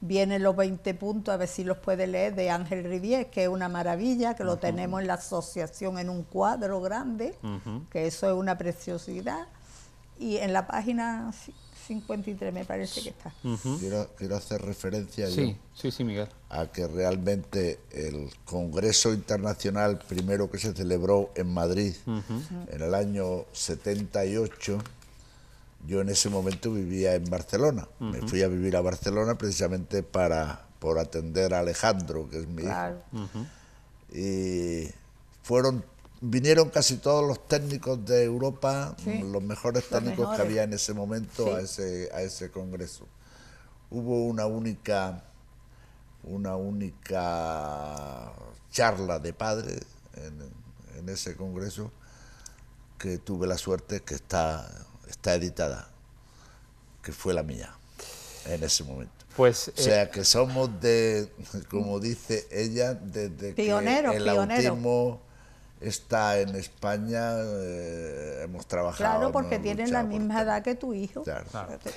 Vienen los 20 puntos, a ver si los puede leer, de Ángel Rivier, que es una maravilla, que lo tenemos en la asociación en un cuadro grande, que eso es una preciosidad. Y en la página 53 me parece que está. quiero, hacer referencia sí, a que realmente el Congreso Internacional primero que se celebró en Madrid en el año 78, yo en ese momento vivía en Barcelona. Me fui a vivir a Barcelona precisamente para por atender a Alejandro, que es mi hijo. Y fueron Vinieron casi todos los técnicos de Europa, los mejores técnicos que había en ese momento a, ese, a ese congreso. Hubo una única, una única charla de padres en, ese congreso que tuve la suerte que está, está editada, que fue la mía en ese momento. Pues, o sea, eh, que somos de, como dice ella, desde pionero, que el está en España, eh, hemos trabajado. Claro, porque tienen la misma edad que tu hijo.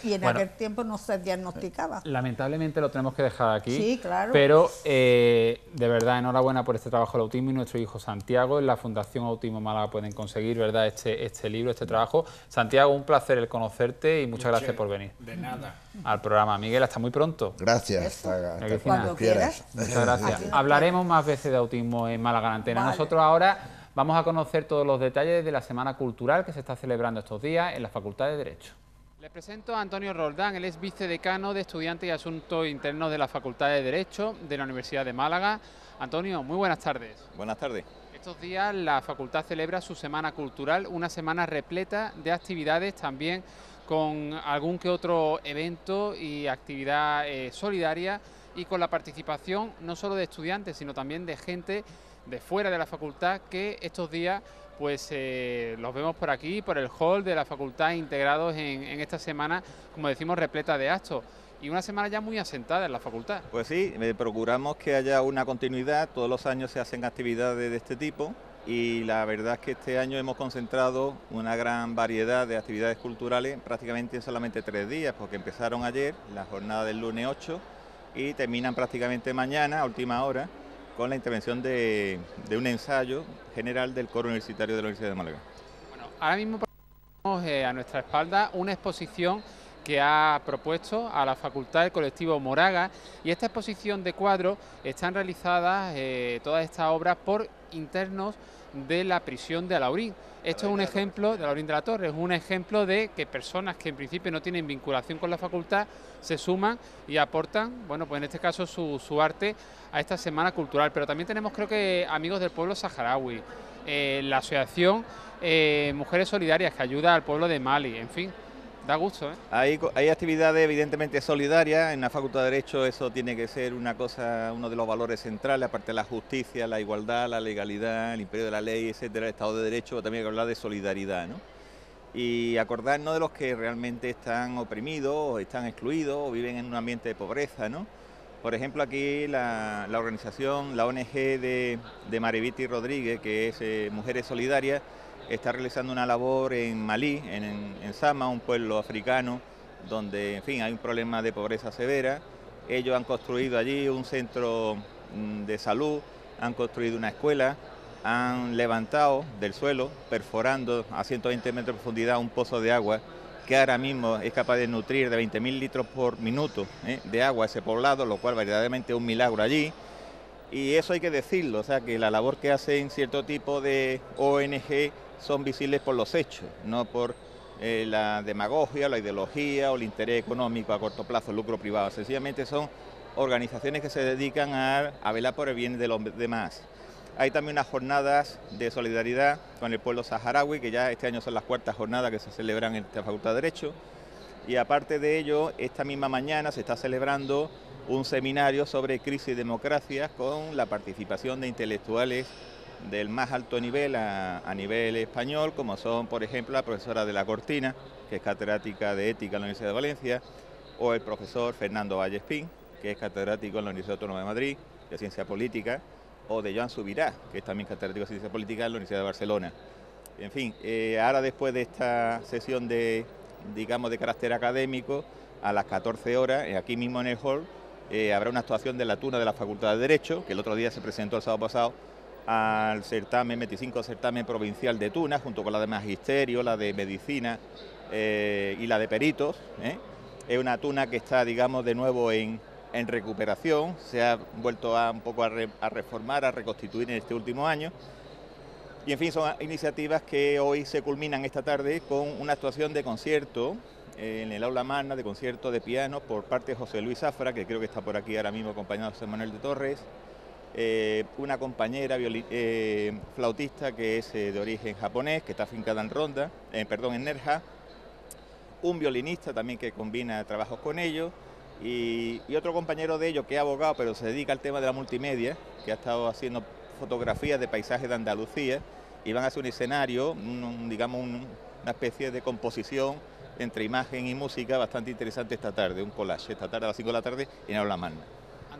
Y en aquel tiempo no se diagnosticaba. Eh, lamentablemente lo tenemos que dejar aquí. Sí, claro. Pero eh, de verdad, enhorabuena por este trabajo del autismo y nuestro hijo Santiago. En la Fundación Autismo Málaga pueden conseguir, ¿verdad?, este, este libro, este trabajo. Santiago, un placer el conocerte y muchas gracias por venir. De nada al programa. Miguel, hasta muy pronto. Gracias. Hasta, cuando quieras. Muchas gracias. [laughs] Hablaremos más veces de autismo en Málaga Antena. Nosotros ahora vamos a conocer todos los detalles de la Semana Cultural que se está celebrando estos días en la Facultad de Derecho. Les presento a Antonio Roldán, él es vicedecano de Estudiantes y Asuntos Internos de la Facultad de Derecho de la Universidad de Málaga. Antonio, muy buenas tardes. Buenas tardes. Estos días la facultad celebra su Semana Cultural, una semana repleta de actividades también con algún que otro evento y actividad eh, solidaria y con la participación no solo de estudiantes, sino también de gente de fuera de la facultad que estos días pues eh, los vemos por aquí, por el hall de la facultad integrados en, esta semana, como decimos, repleta de actos y una semana ya muy asentada en la facultad. Pues sí, eh, procuramos que haya una continuidad, todos los años se hacen actividades de este tipo, y la verdad es que este año hemos concentrado una gran variedad de actividades culturales prácticamente en solamente tres días, porque empezaron ayer, la jornada del lunes 8, y terminan prácticamente mañana, a última hora, con la intervención de, un ensayo general del coro universitario de la Universidad de Málaga. Bueno, ahora mismo tenemos eh, a nuestra espalda una exposición que ha propuesto a la facultad el colectivo Moraga y esta exposición de cuadros están realizadas eh, todas estas obras por internos de la prisión de Alaurín. Esto es un ejemplo de Alaurín de la Torre, es un ejemplo de que personas que en principio no tienen vinculación con la facultad se suman y aportan, bueno, pues en este caso su, su arte a esta semana cultural. Pero también tenemos, creo que, amigos del pueblo saharaui, eh, la asociación eh, Mujeres Solidarias que ayuda al pueblo de Mali, en fin. ¿eh? Hay, actividades evidentemente solidarias, en la Facultad de Derecho eso tiene que ser una cosa, uno de los valores centrales, aparte de la justicia, la igualdad, la legalidad, el imperio de la ley, etcétera, el Estado de Derecho, también hay que hablar de solidaridad, Y acordarnos de los que realmente están oprimidos, o están excluidos, o viven en un ambiente de pobreza, ¿no? Por ejemplo, aquí la, organización, la ONG de, de Rodríguez, que es eh, Mujeres Solidarias, está realizando una labor en Malí, en, en Sama, un pueblo africano, donde en fin hay un problema de pobreza severa. Ellos han construido allí un centro mm, de salud, han construido una escuela, han levantado del suelo, perforando a 120 metros de profundidad un pozo de agua que ahora mismo es capaz de nutrir de 20.000 litros por minuto ¿eh? de agua ese poblado, lo cual verdaderamente es un milagro allí. Y eso hay que decirlo, o sea que la labor que hacen cierto tipo de ONG son visibles por los hechos, no por eh, la demagogia, la ideología o el interés económico a corto plazo, el lucro privado. Sencillamente son organizaciones que se dedican a, velar por el bien de los demás. Hay también unas jornadas de solidaridad con el pueblo saharaui, que ya este año son las cuartas jornadas que se celebran en esta Facultad de Derecho. Y aparte de ello, esta misma mañana se está celebrando un seminario sobre crisis y democracia con la participación de intelectuales del más alto nivel a, nivel español, como son, por ejemplo, la profesora de la Cortina, que es catedrática de ética en la Universidad de Valencia, o el profesor Fernando Vallespín, que es catedrático en la Universidad Autónoma de Madrid de Ciencia Política, o de Joan Subirá, que es también catedrático de Ciencia Política en la Universidad de Barcelona. En fin, eh, ahora después de esta sesión de, digamos, de carácter académico, a las 14 horas, eh, aquí mismo en el hall, eh, habrá una actuación de la Tuna de la Facultad de Derecho, que el otro día se presentó el sábado pasado al certamen 25 certamen provincial de Tuna, junto con la de magisterio, la de medicina eh, y la de peritos. ¿eh? Es una Tuna que está, digamos, de nuevo en, recuperación, se ha vuelto a, un poco a, reformar, a reconstituir en este último año. Y en fin, son iniciativas que hoy se culminan esta tarde con una actuación de concierto eh, en el aula magna de concierto de piano por parte de José Luis Zafra, que creo que está por aquí ahora mismo acompañado de José Manuel de Torres, eh, una compañera eh, flautista que es eh, de origen japonés, que está afincada en Ronda, perdón, en Nerja, un violinista también que combina trabajos con ellos, y, otro compañero de ellos que es abogado, pero se dedica al tema de la multimedia, que ha estado haciendo fotografías de paisajes de Andalucía, y van a hacer un escenario, digamos una especie de composición entre imagen y música bastante interesante esta tarde, un collage, esta tarde a las 5 de la tarde en Aula Magna.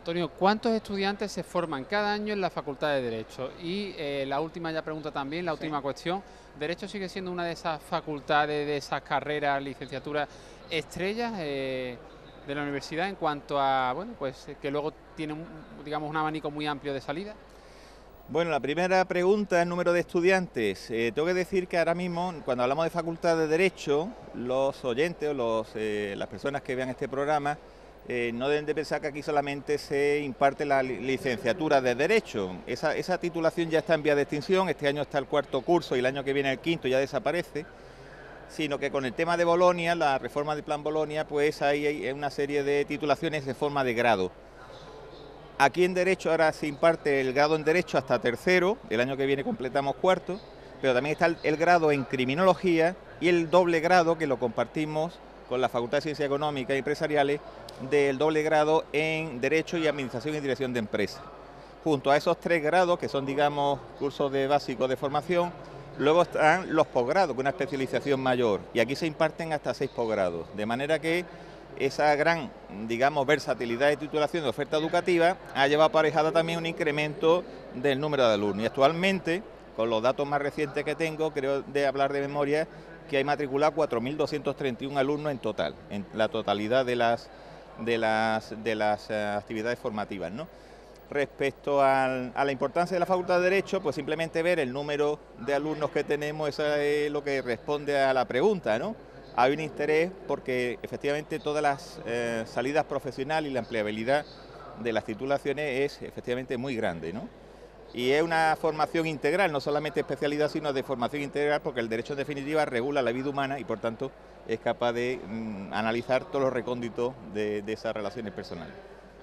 Antonio, ¿cuántos estudiantes se forman cada año en la Facultad de Derecho? Y eh, la última ya pregunta también, la última cuestión. ¿Derecho sigue siendo una de esas facultades, de esas carreras, licenciaturas estrellas eh, de la universidad en cuanto a, bueno, pues que luego tiene, digamos, un abanico muy amplio de salida? Bueno, la primera pregunta, es número de estudiantes. Eh, tengo que decir que ahora mismo, cuando hablamos de Facultad de Derecho, los oyentes o las personas que vean este programa eh, no deben de pensar que aquí solamente se imparte la licenciatura de Derecho. Esa, titulación ya está en vía de extinción, este año está el cuarto curso y el año que viene el quinto ya desaparece, sino que con el tema de Bolonia, la reforma del Plan Bolonia, pues hay, hay una serie de titulaciones de forma de grado. Aquí en Derecho ahora se imparte el grado en Derecho hasta tercero, el año que viene completamos cuarto, pero también está el, el grado en Criminología y el doble grado que lo compartimos con la Facultad de Ciencias Económicas y Empresariales del doble grado en Derecho y Administración y Dirección de Empresas. Junto a esos tres grados, que son, digamos, cursos de básicos de formación, luego están los posgrados, con una especialización mayor, y aquí se imparten hasta seis posgrados, de manera que esa gran, digamos, versatilidad de titulación de oferta educativa ha llevado aparejada también un incremento del número de alumnos. Y actualmente, con los datos más recientes que tengo, creo de hablar de memoria, que hay matriculados 4.231 alumnos en total, en la totalidad de las de las, de las eh, actividades formativas. ¿no? Respecto a la importancia de la Facultad de Derecho, pues simplemente ver el número de alumnos que tenemos, eso es lo que responde a la pregunta. ¿no? Hay un interés porque efectivamente todas las eh, salidas profesionales y la empleabilidad de las titulaciones es efectivamente muy grande y es una formación integral, no solamente especialidad, sino de formación integral, porque el derecho en definitiva regula la vida humana y por tanto es capaz de mm, analizar todos los recónditos de, esas relaciones personales.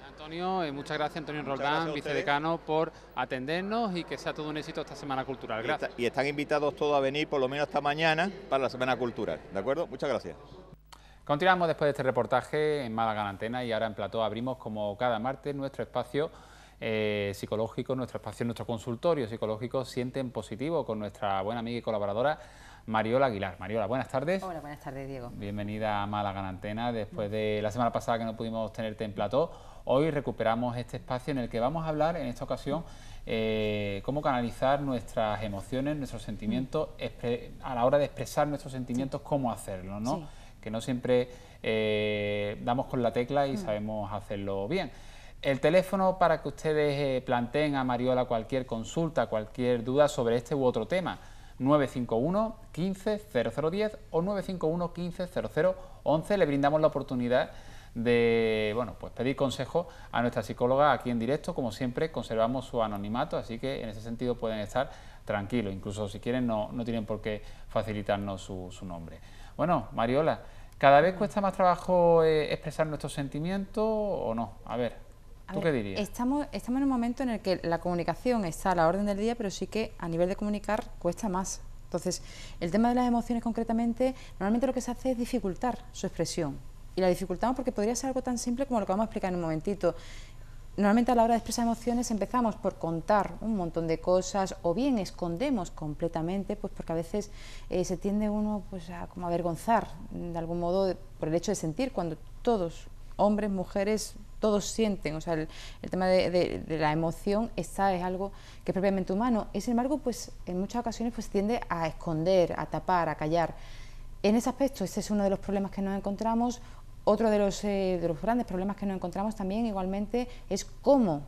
Antonio, eh, muchas gracias Antonio Roldán, vicedecano, por atendernos y que sea todo un éxito esta Semana Cultural. Gracias. Y, están invitados todos a venir por lo menos hasta mañana para la Semana Cultural, ¿de acuerdo? Muchas gracias. Continuamos después de este reportaje en Málaga en Antena y ahora en Plató abrimos como cada martes nuestro espacio eh, ...psicológico, nuestro espacio, nuestro consultorio psicológico Sienten Positivo con nuestra buena amiga y colaboradora Mariola Aguilar. Mariola, buenas tardes. Hola, buenas tardes, Diego. Bienvenida a Málaga Antena. Después de la semana pasada que no pudimos tenerte en plató, hoy recuperamos este espacio en el que vamos a hablar en esta ocasión eh, cómo canalizar nuestras emociones, nuestros sentimientos, mm. a la hora de expresar nuestros sentimientos, cómo hacerlo, ¿no? Que no siempre eh, damos con la tecla y mm. sabemos hacerlo bien. El teléfono para que ustedes eh, planteen a Mariola cualquier consulta, cualquier duda sobre este u otro tema, 951 15 o 951 15 0011. Le brindamos la oportunidad de bueno, pues pedir consejo a nuestra psicóloga aquí en directo. Como siempre, conservamos su anonimato, así que en ese sentido pueden estar tranquilos. Incluso si quieren, no, no tienen por qué facilitarnos su, nombre. Bueno, Mariola, ¿cada vez cuesta más trabajo eh, expresar nuestros sentimientos o no? A ver. ¿Tú qué dirías? Estamos, estamos en un momento en el que la comunicación está a la orden del día, pero sí que a nivel de comunicar cuesta más. Entonces, el tema de las emociones concretamente, normalmente lo que se hace es dificultar su expresión. Y la dificultamos porque podría ser algo tan simple como lo que vamos a explicar en un momentito. Normalmente a la hora de expresar emociones empezamos por contar un montón de cosas o bien escondemos completamente, pues porque a veces eh, se tiende uno pues, a como avergonzar de algún modo por el hecho de sentir cuando todos, hombres, mujeres, todos sienten, o sea, el, tema de, la emoción está es algo que es propiamente humano, y sin embargo, pues en muchas ocasiones pues tiende a esconder, a tapar, a callar. En ese aspecto, ese es uno de los problemas que nos encontramos. Otro de los, eh, de los grandes problemas que nos encontramos también igualmente es cómo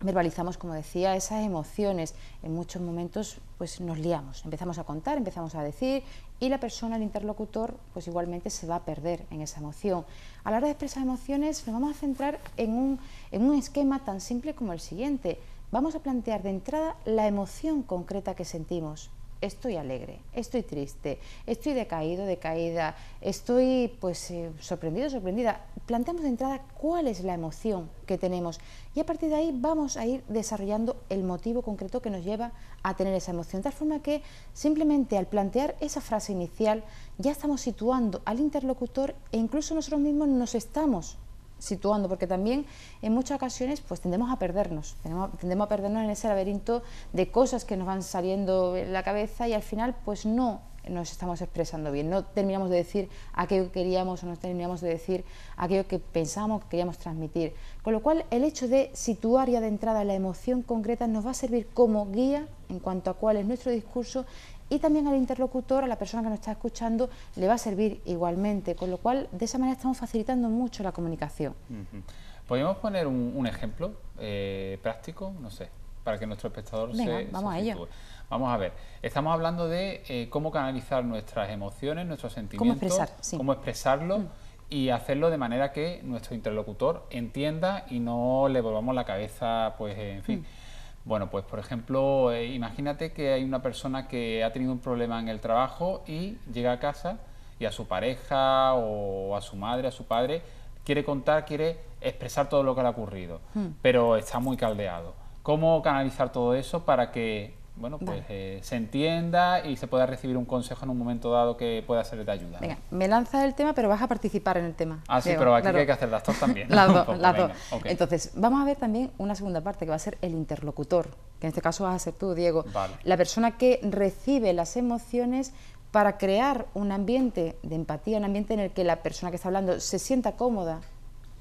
verbalizamos, como decía, esas emociones. En muchos momentos pues nos liamos, empezamos a contar, empezamos a decir y la persona, el interlocutor, pues igualmente se va a perder en esa emoción. A la hora de expresar emociones nos vamos a centrar en un, en un esquema tan simple como el siguiente. Vamos a plantear de entrada la emoción concreta que sentimos estoy alegre, estoy triste, estoy decaído, decaída, estoy pues eh, sorprendido, sorprendida. Planteamos de entrada cuál es la emoción que tenemos y a partir de ahí vamos a ir desarrollando el motivo concreto que nos lleva a tener esa emoción. De tal forma que simplemente al plantear esa frase inicial ya estamos situando al interlocutor e incluso nosotros mismos nos estamos situando, porque también en muchas ocasiones pues tendemos a perdernos, tendemos a perdernos en ese laberinto de cosas que nos van saliendo en la cabeza y al final pues no nos estamos expresando bien, no terminamos de decir aquello que queríamos o no terminamos de decir aquello que pensamos que queríamos transmitir. Con lo cual el hecho de situar ya de entrada la emoción concreta nos va a servir como guía en cuanto a cuál es nuestro discurso y también al interlocutor, a la persona que nos está escuchando, le va a servir igualmente, con lo cual de esa manera estamos facilitando mucho la comunicación. podemos poner un, ejemplo eh, práctico? No sé, para que nuestro espectador se, vamos a ello. Vamos a ver, estamos hablando de eh, cómo canalizar nuestras emociones, nuestros sentimientos, cómo, expresar, cómo expresarlo. Mm. y hacerlo de manera que nuestro interlocutor entienda y no le volvamos la cabeza, pues en fin. Mm. Bueno, pues por ejemplo, eh, imagínate que hay una persona que ha tenido un problema en el trabajo y llega a casa y a su pareja o a su madre, a su padre, quiere contar, quiere expresar todo lo que le ha ocurrido, hmm. pero está muy caldeado. ¿Cómo canalizar todo eso para que bueno, pues eh, se entienda y se pueda recibir un consejo en un momento dado que pueda ser de ayuda. Venga, me lanza el tema, pero vas a participar en el tema. Ah, sí, pero aquí hay que hacer las dos también. [laughs] las dos, las dos. Entonces, vamos a ver también una segunda parte que va a ser el interlocutor, que en este caso vas a ser tú, Diego. Vale. La persona que recibe las emociones para crear un ambiente de empatía, un ambiente en el que la persona que está hablando se sienta cómoda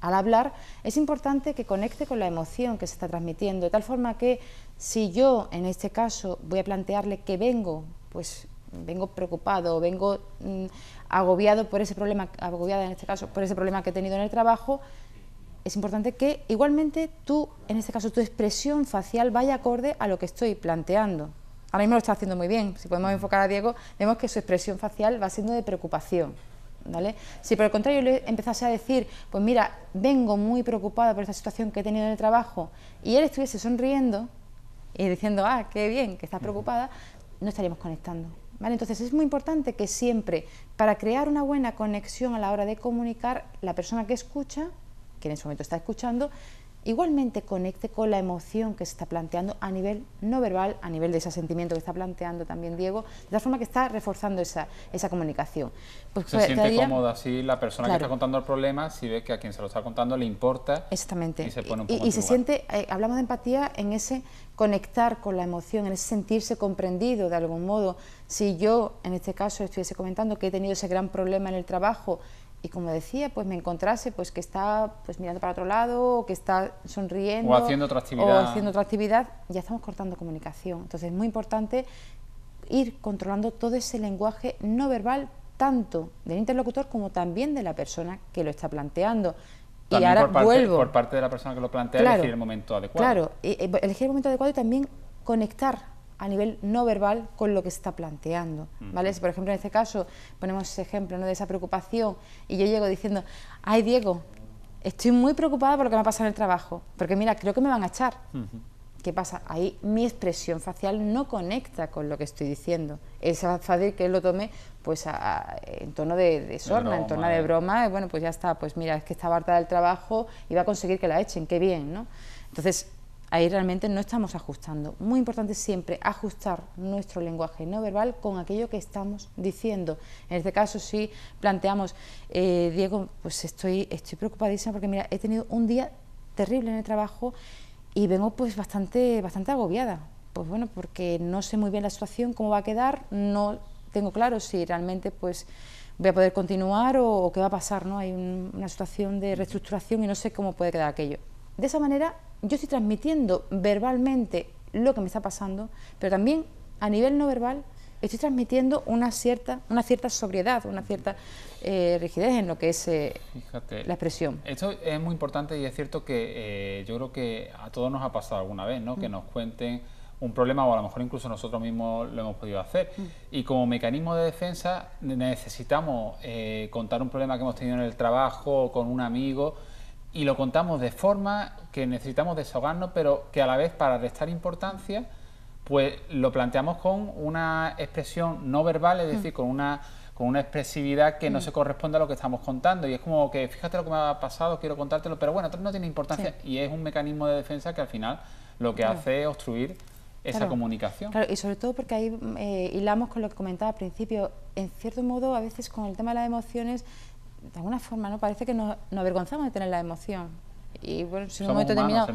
al hablar, es importante que conecte con la emoción que se está transmitiendo, de tal forma que si yo en este caso voy a plantearle que vengo, pues vengo preocupado, vengo mm, agobiado por ese problema, agobiada en este caso por ese problema que he tenido en el trabajo, es importante que igualmente tú, en este caso tu expresión facial vaya acorde a lo que estoy planteando. Ahora mismo lo está haciendo muy bien, si podemos enfocar a Diego, vemos que su expresión facial va siendo de preocupación. Si por el contrario le empezase a decir, pues mira, vengo muy preocupada por esta situación que he tenido en el trabajo, y él estuviese sonriendo y diciendo, ah, qué bien, que estás preocupada, no estaríamos conectando. Entonces es muy importante que siempre, para crear una buena conexión a la hora de comunicar, la persona que escucha, que en ese momento está escuchando, igualmente conecte con la emoción que se está planteando a nivel no verbal, a nivel de ese sentimiento que está planteando también Diego, de tal forma que está reforzando esa, esa comunicación. Pues, se siente cómoda así la persona que está contando el problema, si ve que a quien se lo está contando le importa. Exactamente. Y se siente, eh, hablamos de empatía en ese conectar con la emoción, en ese sentirse comprendido de algún modo. Si yo, en este caso, estuviese comentando que he tenido ese gran problema en el trabajo, y como decía, pues me encontrase pues que está pues mirando para otro lado, que está sonriendo, o haciendo otra actividad, o haciendo otra actividad ya estamos cortando comunicación. Entonces es muy importante ir controlando todo ese lenguaje no verbal, tanto del interlocutor como también de la persona que lo está planteando. y ahora por parte, vuelvo. Por parte de la persona que lo plantea, elegir el momento adecuado. Claro, e, e, elegir el momento adecuado y también conectar a nivel no verbal con lo que se está planteando, ¿vale? Si por ejemplo en este caso ponemos ese ejemplo ¿no? de esa preocupación y yo llego diciendo, ay Diego, estoy muy preocupada por lo que me pasa en el trabajo, porque mira, creo que me van a echar. ¿Qué pasa? Ahí mi expresión facial no conecta con lo que estoy diciendo. Es fácil que él lo tome pues en tono de, de sorna, en tono de eh. broma, bueno, pues ya está, pues mira, es que está harta del trabajo y va a conseguir que la echen, qué bien, ¿no? Entonces, ahí realmente no estamos ajustando. Muy importante siempre ajustar nuestro lenguaje no verbal con aquello que estamos diciendo. En este caso, si planteamos, eh, Diego, pues estoy, estoy preocupadísima porque mira, he tenido un día terrible en el trabajo y vengo pues bastante, bastante agobiada. Pues bueno, porque no sé muy bien la situación, cómo va a quedar, no tengo claro si realmente pues voy a poder continuar o, qué va a pasar, ¿no? Hay una situación de reestructuración y no sé cómo puede quedar aquello. De esa manera yo estoy transmitiendo verbalmente lo que me está pasando, pero también a nivel no verbal estoy transmitiendo una cierta, una cierta sobriedad, una cierta eh, rigidez en lo que es eh, la expresión. Esto es muy importante y es cierto que eh, yo creo que a todos nos ha pasado alguna vez, ¿no? Que mm. nos cuenten un problema o a lo mejor incluso nosotros mismos lo hemos podido hacer. Mm. Y como mecanismo de defensa necesitamos contar un problema que hemos tenido en el trabajo o con un amigo y lo contamos de forma que necesitamos desahogarnos, pero que a la vez para restar importancia, pues lo planteamos con una expresión no verbal, es decir, mm. con una con una expresividad que no mm. se corresponde a lo que estamos contando. Y es como que, fíjate lo que me ha pasado, quiero contártelo, pero bueno, no tiene importancia. Y es un mecanismo de defensa que al final lo que hace es obstruir esa comunicación. Claro, y sobre todo porque ahí eh, hilamos con lo que comentaba al principio. En cierto modo, a veces con el tema de las emociones de alguna forma no parece que nos, avergonzamos de tener la emoción. Y bueno, si en un momento determinado,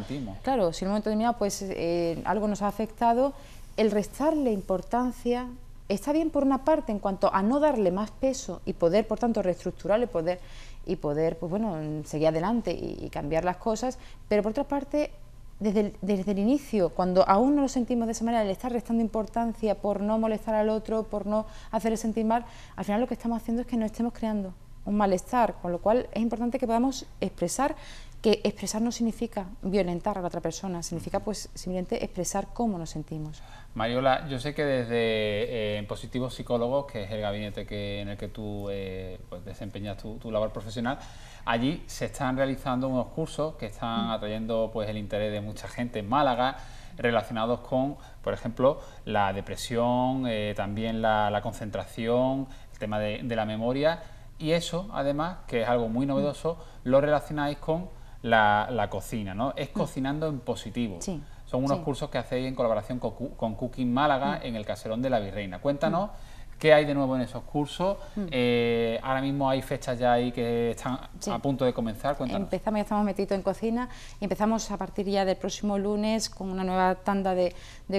claro, si en un momento determinado pues eh, algo nos ha afectado, el restarle importancia está bien por una parte en cuanto a no darle más peso y poder, por tanto, reestructurarle poder y poder, pues bueno, seguir adelante y, cambiar las cosas, pero por otra parte desde el, desde el, inicio, cuando aún no lo sentimos de esa manera, le está restando importancia por no molestar al otro, por no hacerle sentir mal, al final lo que estamos haciendo es que nos estemos creando un malestar, con lo cual es importante que podamos expresar que expresar no significa violentar a la otra persona, significa pues simplemente expresar cómo nos sentimos. Mariola, yo sé que desde eh, Positivos Psicólogos, que es el gabinete que, en el que tú eh, pues, desempeñas tu, labor profesional, allí se están realizando unos cursos que están atrayendo pues el interés de mucha gente en Málaga relacionados con, por ejemplo, la depresión, eh, también la, concentración, el tema de la memoria. Y eso, además, que es algo muy novedoso, lo relacionáis con la, cocina, ¿no? Es mm. cocinando en positivo. Son unos cursos que hacéis en colaboración con, Cooking Málaga mm. en el Caserón de la Virreina. Cuéntanos mm. qué hay de nuevo en esos cursos. Eh, ahora mismo hay fechas ya ahí que están a punto de comenzar. Cuéntanos. Empezamos, ya estamos metidos en cocina empezamos a partir ya del próximo lunes con una nueva tanda de,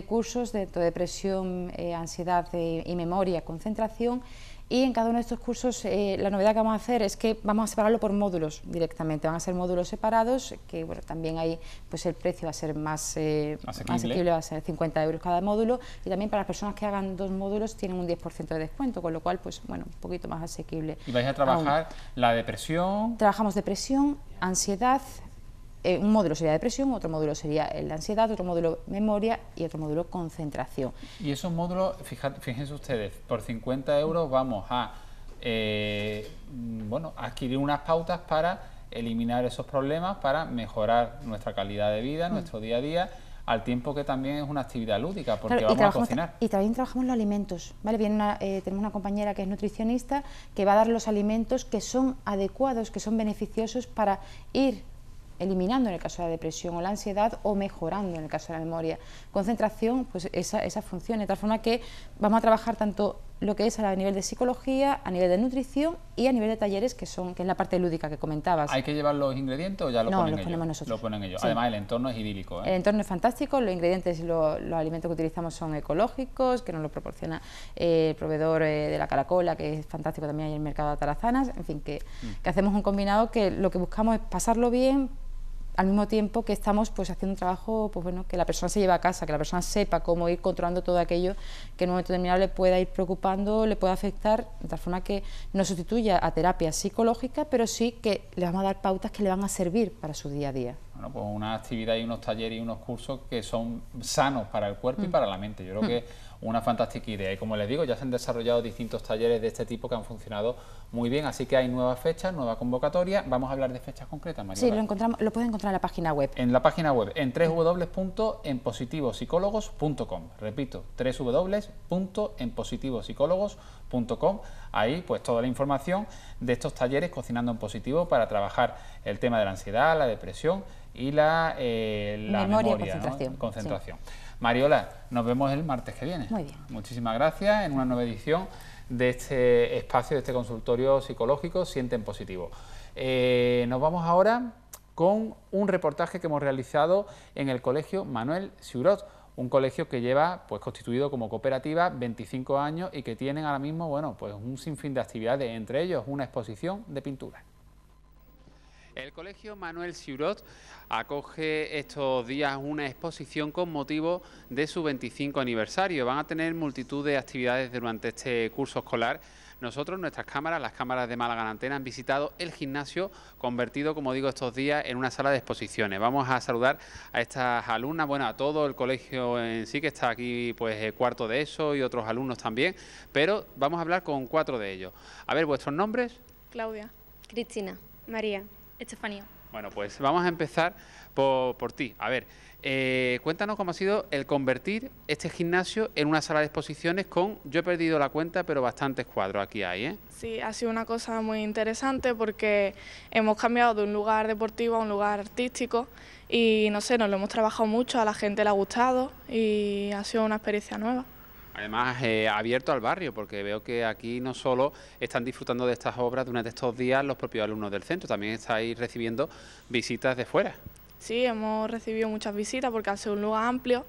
cursos de, depresión, eh, ansiedad eh, y memoria, concentración y en cada uno de estos cursos eh, la novedad que vamos a hacer es que vamos a separarlo por módulos directamente, van a ser módulos separados, que bueno, también ahí pues el precio va a ser más, eh, asequible. va a ser 50 euros cada módulo y también para las personas que hagan dos módulos tienen un 10% de descuento, con lo cual pues bueno, un poquito más asequible. ¿Y vais a trabajar la depresión? Trabajamos depresión, ansiedad, eh, un módulo sería depresión, otro módulo sería la ansiedad, otro módulo memoria y otro módulo concentración. Y esos módulos, fíjense ustedes, por 50 euros vamos a eh, bueno, adquirir unas pautas para eliminar esos problemas, para mejorar nuestra calidad de vida, mm. nuestro día a día al tiempo que también es una actividad lúdica, porque vamos a cocinar. Y también trabajamos los alimentos, ¿vale? Eh, tenemos una compañera que es nutricionista que va a dar los alimentos que son adecuados, que son beneficiosos para ir eliminando en el caso de la depresión o la ansiedad o mejorando en el caso de la memoria. Concentración, pues esa, esa función, de tal forma que vamos a trabajar tanto lo que es a nivel de psicología, a nivel de nutrición y a nivel de talleres que son que es la parte lúdica que comentabas. ¿Hay que llevar los ingredientes o ya lo no, los ponemos nosotros. Lo ponen ellos. Además el entorno es idílico. ¿eh? El entorno es fantástico, los ingredientes y los, alimentos que utilizamos son ecológicos, que nos lo proporciona eh, el proveedor eh, de la caracola, que es fantástico también hay en el mercado de tarazanas en fin, que, mm. que hacemos un combinado que lo que buscamos es pasarlo bien, al mismo tiempo que estamos pues haciendo un trabajo pues bueno que la persona se lleva a casa que la persona sepa cómo ir controlando todo aquello que en un momento determinado le pueda ir preocupando le pueda afectar de tal forma que no sustituya a terapia psicológica pero sí que le vamos a dar pautas que le van a servir para su día a día bueno pues una actividad y unos talleres y unos cursos que son sanos para el cuerpo y mm. para la mente yo creo mm. que una fantástica idea y como les digo ya se han desarrollado distintos talleres de este tipo que han funcionado muy bien, así que hay nuevas fechas, nueva convocatoria. Vamos a hablar de fechas concretas, María. Sí, lo, encontramos, lo pueden encontrar en la página web. En la página web, en www.enpositivopsicólogos.com. Repito, www.enpositivopsicólogos.com. Ahí, pues, toda la información de estos talleres Cocinando en Positivo para trabajar el tema de la ansiedad, la depresión y la, eh, memoria, concentración. Mariola, nos vemos el martes que viene. Muy bien. Muchísimas gracias en una nueva edición de este espacio, de este consultorio psicológico, sienten positivo. Eh, nos vamos ahora con un reportaje que hemos realizado en el Colegio Manuel Siurot, un colegio que lleva pues constituido como cooperativa 25 años y que tienen ahora mismo bueno, pues un sinfín de actividades, entre ellos una exposición de pintura. El Colegio Manuel Siurot acoge estos días una exposición con motivo de su 25 aniversario. Van a tener multitud de actividades durante este curso escolar. Nosotros, nuestras cámaras, las cámaras de Málaga Antena, han visitado el gimnasio convertido, como digo, estos días en una sala de exposiciones. Vamos a saludar a estas alumnas, bueno, a todo el colegio en sí, que está aquí, pues, eh, cuarto de eso y otros alumnos también, pero vamos a hablar con cuatro de ellos. A ver, vuestros nombres. Claudia. Cristina. María. Estefanía. Bueno, pues vamos a empezar por, por ti. A ver, eh, cuéntanos cómo ha sido el convertir este gimnasio en una sala de exposiciones con, yo he perdido la cuenta, pero bastantes cuadros aquí hay, ¿eh? Sí, ha sido una cosa muy interesante porque hemos cambiado de un lugar deportivo a un lugar artístico y, no sé, nos lo hemos trabajado mucho, a la gente le ha gustado y ha sido una experiencia nueva. Además, eh, abierto al barrio, porque veo que aquí no solo están disfrutando de estas obras durante estos días los propios alumnos del centro, también estáis recibiendo visitas de fuera. Sí, hemos recibido muchas visitas porque al ser un lugar amplio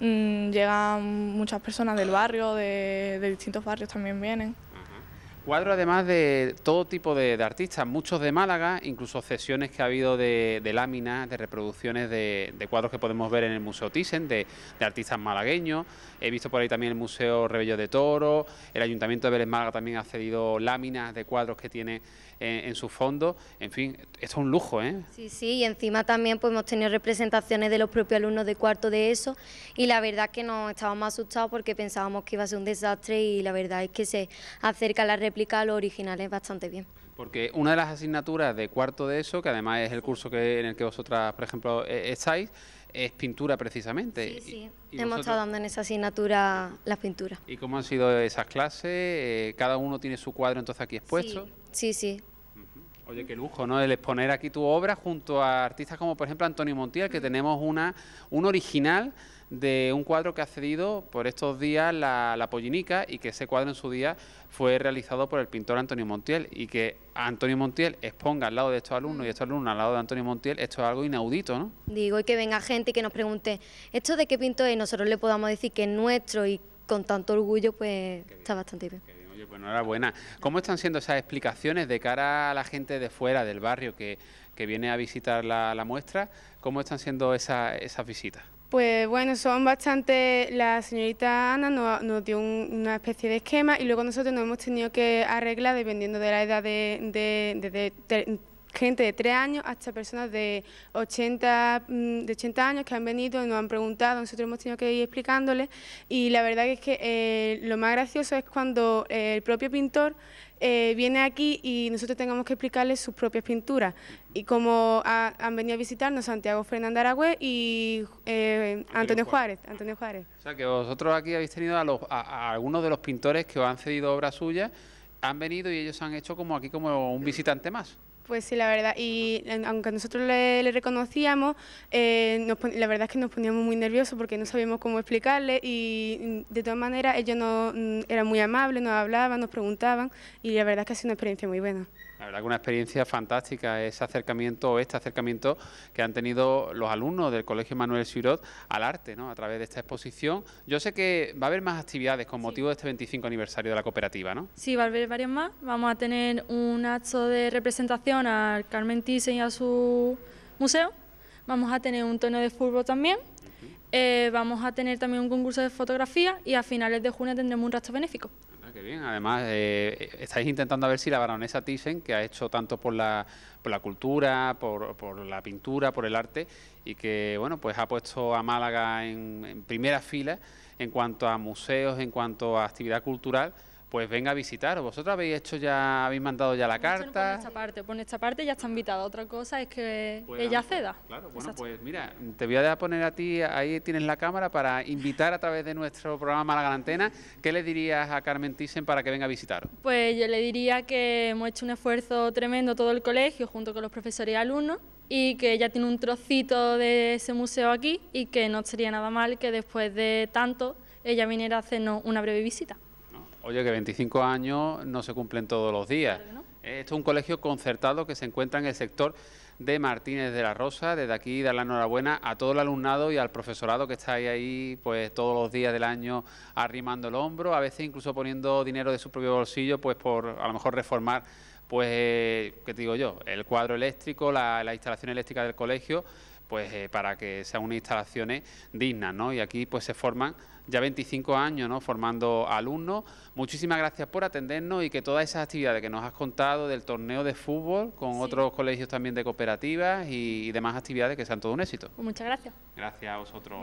mm, llegan muchas personas del barrio, de distintos barrios también vienen. Cuadro además de todo tipo de, artistas, muchos de Málaga, incluso sesiones que ha habido de, láminas, de reproducciones de, de, cuadros que podemos ver en el Museo Thyssen, de, artistas malagueños. He visto por ahí también el Museo Rebello de Toro, el Ayuntamiento de Vélez Málaga también ha cedido láminas de cuadros que tiene en, su fondo En fin, esto es un lujo, ¿eh? Sí, sí, y encima también pues, hemos tenido representaciones de los propios alumnos de cuarto de eso y la verdad es que nos estábamos asustados porque pensábamos que iba a ser un desastre y la verdad es que se acerca la réplica a los originales bastante bien. Porque una de las asignaturas de cuarto de eso, que además es el curso en el que vosotras, por ejemplo, e-, estáis, es pintura precisamente. Sí, sí. ¿Y, Hemos estado dando en esa asignatura las pinturas. ¿Y cómo han sido esas clases? Eh, ¿Cada uno tiene su cuadro entonces aquí expuesto? Sí, sí. Oye, qué lujo, ¿no? El exponer aquí tu obra junto a artistas como por ejemplo Antonio Montiel, que tenemos una, un original de un cuadro que ha cedido por estos días la, Pollinica y que ese cuadro en su día fue realizado por el pintor Antonio Montiel y que Antonio Montiel exponga al lado de estos alumnos y estos alumnos al lado de Antonio Montiel, esto es algo inaudito, ¿no? Digo, y que venga gente y que nos pregunte, ¿esto de qué pinto es? Nosotros le podamos decir que es nuestro y con tanto orgullo, pues está bastante bien. Oye, pues enhorabuena. ¿Cómo están siendo esas explicaciones de cara a la gente de fuera, del barrio, que, viene a visitar la, muestra? ¿Cómo están siendo esas visitas? Pues bueno, son bastante, la señorita Ana nos, dio una especie de esquema y luego nosotros nos hemos tenido que arreglar dependiendo de la edad de gente de tres años hasta personas de 80, mm, de 80 años que han venido y nos han preguntado, nosotros hemos tenido que ir explicándoles y la verdad es que eh, lo más gracioso es cuando eh, el propio pintor eh, viene aquí y nosotros tengamos que explicarles sus propias pinturas. Y como han venido a visitarnos Santiago Fernández Aragüez y Antonio Juárez. Antonio Juárez. O sea que vosotros aquí habéis tenido a, algunos de los pintores que os han cedido obras suyas, han venido y ellos han hecho como aquí como un visitante más. Pues sí, la verdad, y aunque nosotros le, reconocíamos, eh, la verdad es que nos poníamos muy nerviosos porque no sabíamos cómo explicarle y de todas maneras ellos no, mm, eran muy amables, nos hablaban, nos preguntaban y la verdad es que ha sido una experiencia muy buena. La verdad una experiencia fantástica ese acercamiento, o este acercamiento que han tenido los alumnos del Colegio Manuel Sirot al arte, ¿no? A través de esta exposición. Yo sé que va a haber más actividades con motivo de este 25 aniversario de la cooperativa, ¿no? Sí, va a haber varias más. Vamos a tener un acto de representación al Carmen Thyssen y a su museo. Vamos a tener un torneo de fútbol también. Eh, vamos a tener también un concurso de fotografía y a finales de junio tendremos un rastro benéfico bien, además eh, estáis intentando ver si la baronesa Thyssen, que ha hecho tanto por la, cultura, por, la pintura, por el arte, y que bueno, pues ha puesto a Málaga en, en primera fila en cuanto a museos, en cuanto a actividad cultural, pues venga a visitar. Vosotros habéis hecho ya, habéis mandado ya la carta. Pone esta parte, pone esta parte ya está invitada. Otra cosa es que pues ella ceda. Claro, bueno, pues mira, te voy a poner a ti, ahí tienes la cámara para invitar a través de nuestro programa La Galantena... ¿Qué le dirías a Carmen Thyssen para que venga a visitar? Pues yo le diría que hemos hecho un esfuerzo tremendo todo el colegio junto con los profesores y alumnos y que ella tiene un trocito de ese museo aquí y que no sería nada mal que después de tanto ella viniera a hacernos una breve visita. Oye, que 25 años no se cumplen todos los días. Esto es un colegio concertado que se encuentra en el sector de Martínez de la Rosa. Desde aquí dar la enhorabuena a todo el alumnado y al profesorado que está ahí pues todos los días del año arrimando el hombro, a veces incluso poniendo dinero de su propio bolsillo pues por a lo mejor reformar pues, eh, ¿qué digo yo? El cuadro eléctrico, la, la instalación eléctrica del colegio pues eh, para que sean unas instalaciones dignas, ¿no? Y aquí pues se forman ya 25 años, ¿no? Formando alumnos. Muchísimas gracias por atendernos y que todas esas actividades que nos has contado del torneo de fútbol con otros colegios también de cooperativas y, demás actividades que sean todo un éxito. Pues muchas gracias. Gracias a vosotros.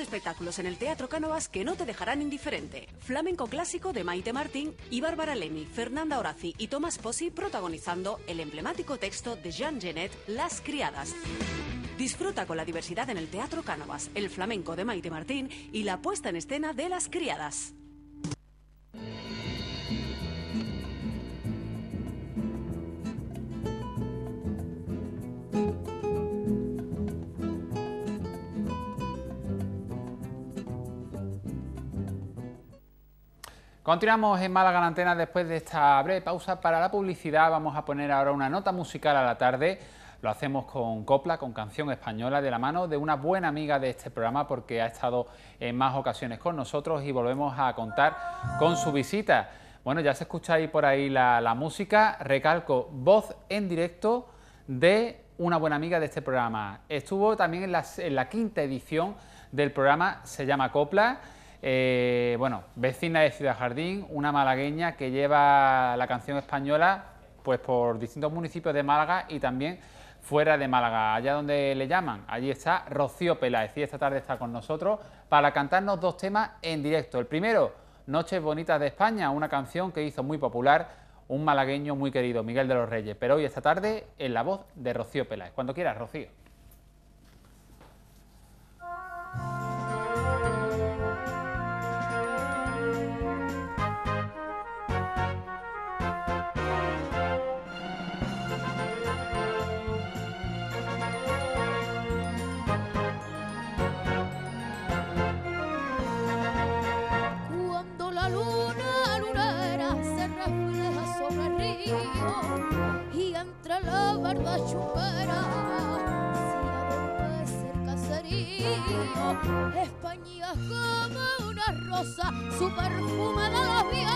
espectáculos en el Teatro Cánovas que no te dejarán indiferente. Flamenco clásico de Maite Martín y Bárbara Lemi, Fernanda Orazi y Tomás Posi protagonizando el emblemático texto de Jean Genet, Las Criadas. Disfruta con la diversidad en el Teatro Cánovas, el flamenco de Maite Martín y la puesta en escena de Las Criadas. Continuamos en Málaga la Antena después de esta breve pausa para la publicidad. Vamos a poner ahora una nota musical a la tarde. Lo hacemos con copla, con canción española de la mano de una buena amiga de este programa porque ha estado en más ocasiones con nosotros y volvemos a contar con su visita. Bueno, ya se escucha ahí por ahí la, música. Recalco, voz en directo de una buena amiga de este programa. Estuvo también en la quinta edición del programa Se llama Copla eh, bueno, vecina de Ciudad Jardín, una malagueña que lleva la canción española pues por distintos municipios de Málaga y también fuera de Málaga, allá donde le llaman. Allí está Rocío Peláez y esta tarde está con nosotros para cantarnos dos temas en directo. El primero, Noches Bonitas de España, una canción que hizo muy popular un malagueño muy querido, Miguel de los Reyes, pero hoy esta tarde en la voz de Rocío Peláez. Cuando quieras, Rocío. si chucara si caserío España como una rosa su perfume de los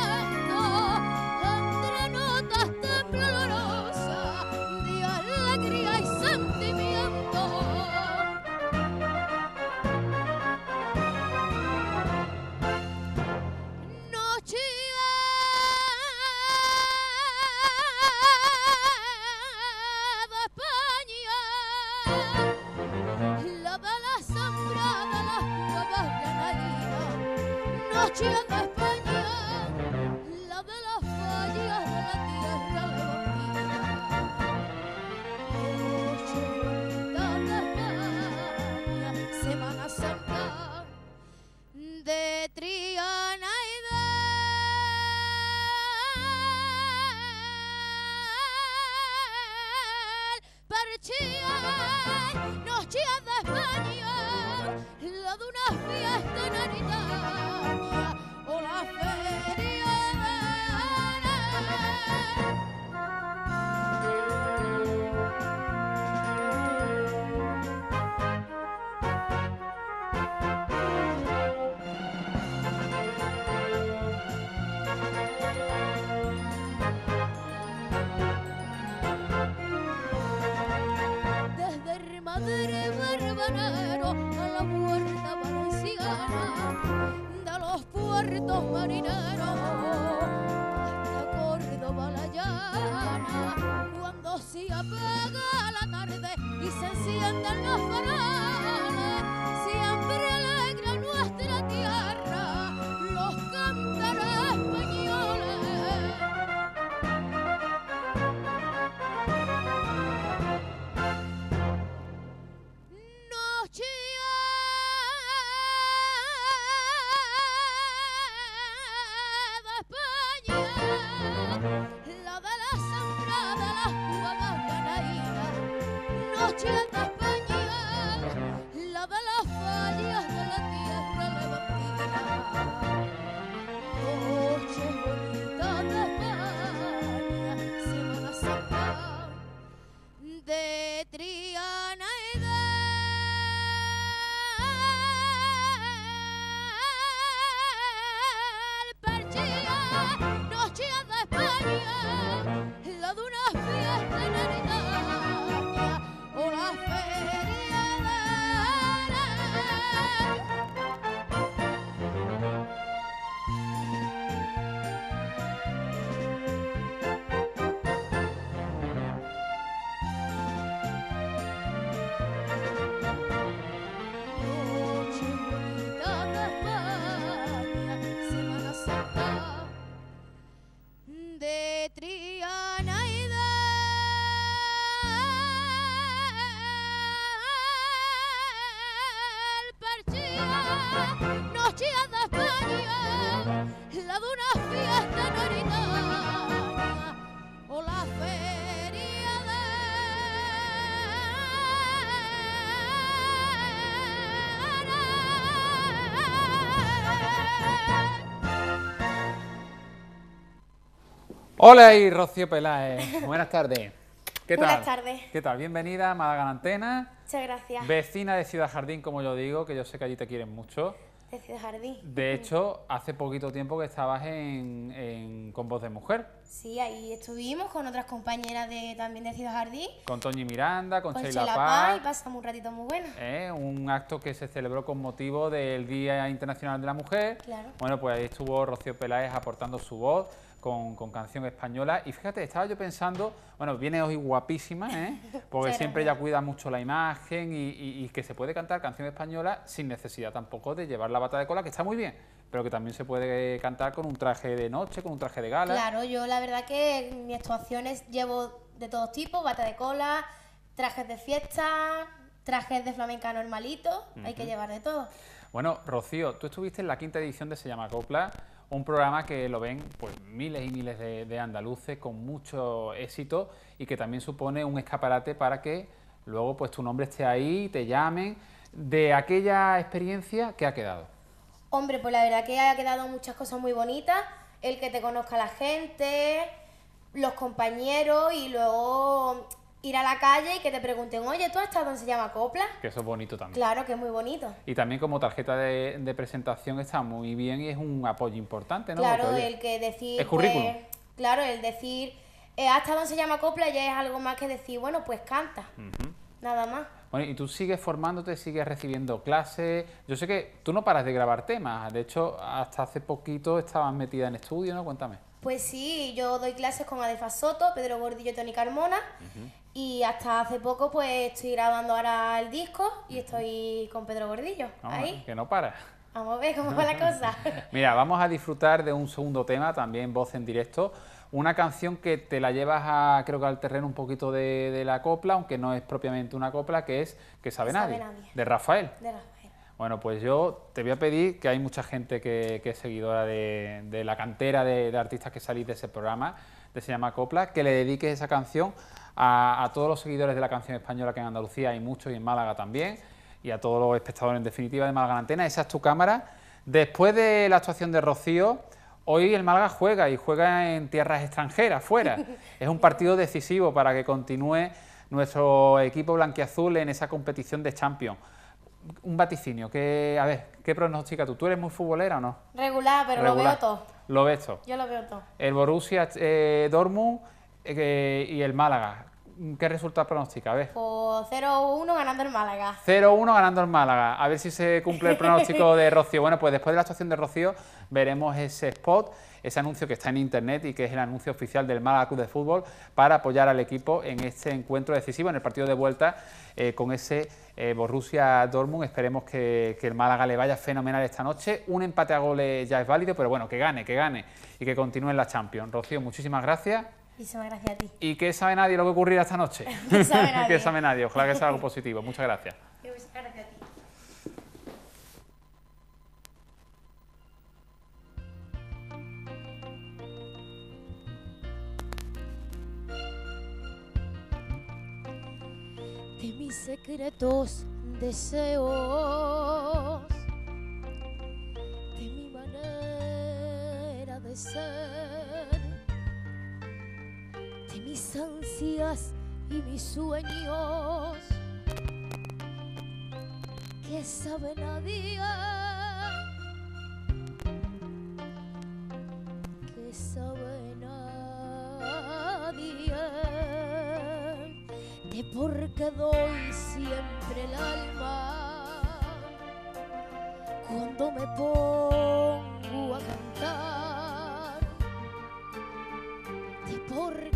gonna Hola y Rocío Peláez. [laughs] Buenas tardes. ¿Qué tal? Buenas tardes. ¿Qué tal? Bienvenida a Galantena. Muchas gracias. Vecina de Ciudad Jardín, como yo digo, que yo sé que allí te quieren mucho. De Ciudad Jardín. De hecho, hace poquito tiempo que estabas Con Voz de Mujer. Sí, ahí estuvimos con otras compañeras de también de Ciudad Jardín. Con Toñi Miranda, con, con Sheila, Paz. Y pasamos un ratito muy bueno. Eh, un acto que se celebró con motivo del Día Internacional de la Mujer. Claro. Bueno, pues ahí estuvo Rocío Peláez aportando su voz con, canción española. Y fíjate, estaba yo pensando, bueno, viene hoy guapísima, ¿eh? [laughs] porque siempre ella cuida mucho la imagen y, que se puede cantar canción española sin necesidad tampoco de llevar la bata de cola, que está muy bien, pero que también se puede cantar con un traje de noche, con un traje de gala. Claro, yo la verdad que en mis actuaciones llevo de todos tipos, bata de cola, trajes de fiesta, trajes de flamenca normalito, hay que llevar de todo. Bueno, Rocío, tú estuviste en la quinta edición de Se llama Copla un programa que lo ven pues, miles y miles de, andaluces con mucho éxito y que también supone un escaparate para que luego pues, tu nombre esté ahí, te llamen, de aquella experiencia que ha quedado. Hombre, pues la verdad que ha quedado muchas cosas muy bonitas, el que te conozca la gente, los compañeros y luego ir a la calle y que te pregunten, oye, ¿tú has estado en Se llama Copla? Que eso es bonito también. Claro, que es muy bonito. Y también como tarjeta de, presentación está muy bien y es un apoyo importante, ¿no? Claro, el que decir... Es currículum. Pues, claro, el decir, eh, has estado en Se llama Copla ya es algo más que decir, bueno, pues canta. Nada más. Bueno, y tú sigues formándote, sigues recibiendo clases. Yo sé que tú no paras de grabar temas. De hecho, hasta hace poquito estabas metida en estudio, ¿no? Cuéntame. Pues sí, yo doy clases con Adefa Soto, Pedro Gordillo y Tony Carmona. Y hasta hace poco, pues estoy grabando ahora el disco y estoy con Pedro Gordillo. ahí. Que no para. Vamos a ver cómo va la cosa. [laughs] Mira, vamos a disfrutar de un segundo tema, también voz en directo. Una canción que te la llevas a, creo que al terreno un poquito de, la copla, aunque no es propiamente una copla, que es Que sabe, nadie, De Rafael. Bueno, pues yo te voy a pedir que hay mucha gente que, es seguidora de, la cantera de, artistas que salís de ese programa, de Se llama Copla, que le dediques esa canción a, todos los seguidores de la canción española, que en Andalucía hay muchos y en Málaga también, y a todos los espectadores en definitiva de Málaga en Antena. Esa es tu cámara. Después de la actuación de Rocío, hoy el Málaga juega y juega en tierras extranjeras, fuera. [laughs] Es un partido decisivo para que continúe nuestro equipo blanquiazul en esa competición de Champions un vaticinio. Que, a ver, ¿qué pronostica tú? ¿Tú eres muy futbolera o no? Regular, pero lo veo todo. Lo ves todo. Yo lo veo todo. El Borussia eh, Dortmund eh, y el Málaga. ¿Qué resulta pronóstica? A ver. 0-1 pues ganando el Málaga. 0-1 ganando el Málaga. A ver si se cumple el pronóstico de [laughs] Rocío. Bueno, pues después de la actuación de Rocío veremos ese spot, ese anuncio que está en internet y que es el anuncio oficial del Málaga Club de Fútbol para apoyar al equipo en este encuentro decisivo, en el partido de vuelta eh, con ese Borrusia eh, Borussia Dortmund. Esperemos que, que, el Málaga le vaya fenomenal esta noche. Un empate a goles ya es válido, pero bueno, que gane, que gane y que continúe en la Champions. Rocío, muchísimas gracias. Muchísimas gracias a ti. ¿Y qué sabe nadie lo que ocurrirá esta noche? [laughs] [laughs] ¿Qué sabe nadie? ¿Qué Ojalá que sea algo [laughs] positivo. Muchas gracias. gracias a ti. De mis secretos deseos, de mi manera de ser mis ansias y mis sueños que sabe nadie que a día de por qué doy siempre el alma cuando me pongo a cantar de por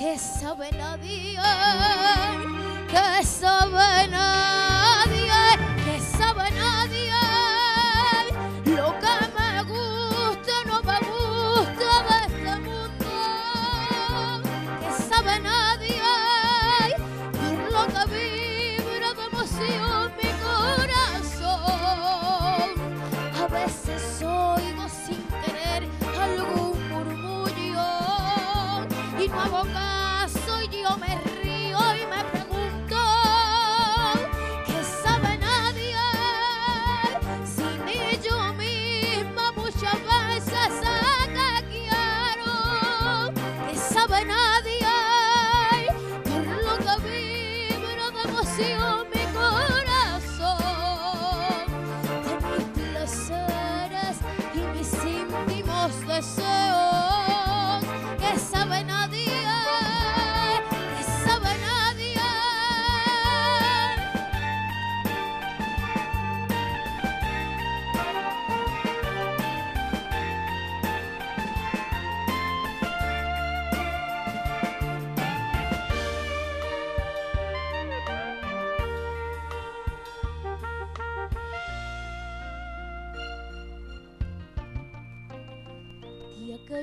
que sabe nadie, que sabe nadie.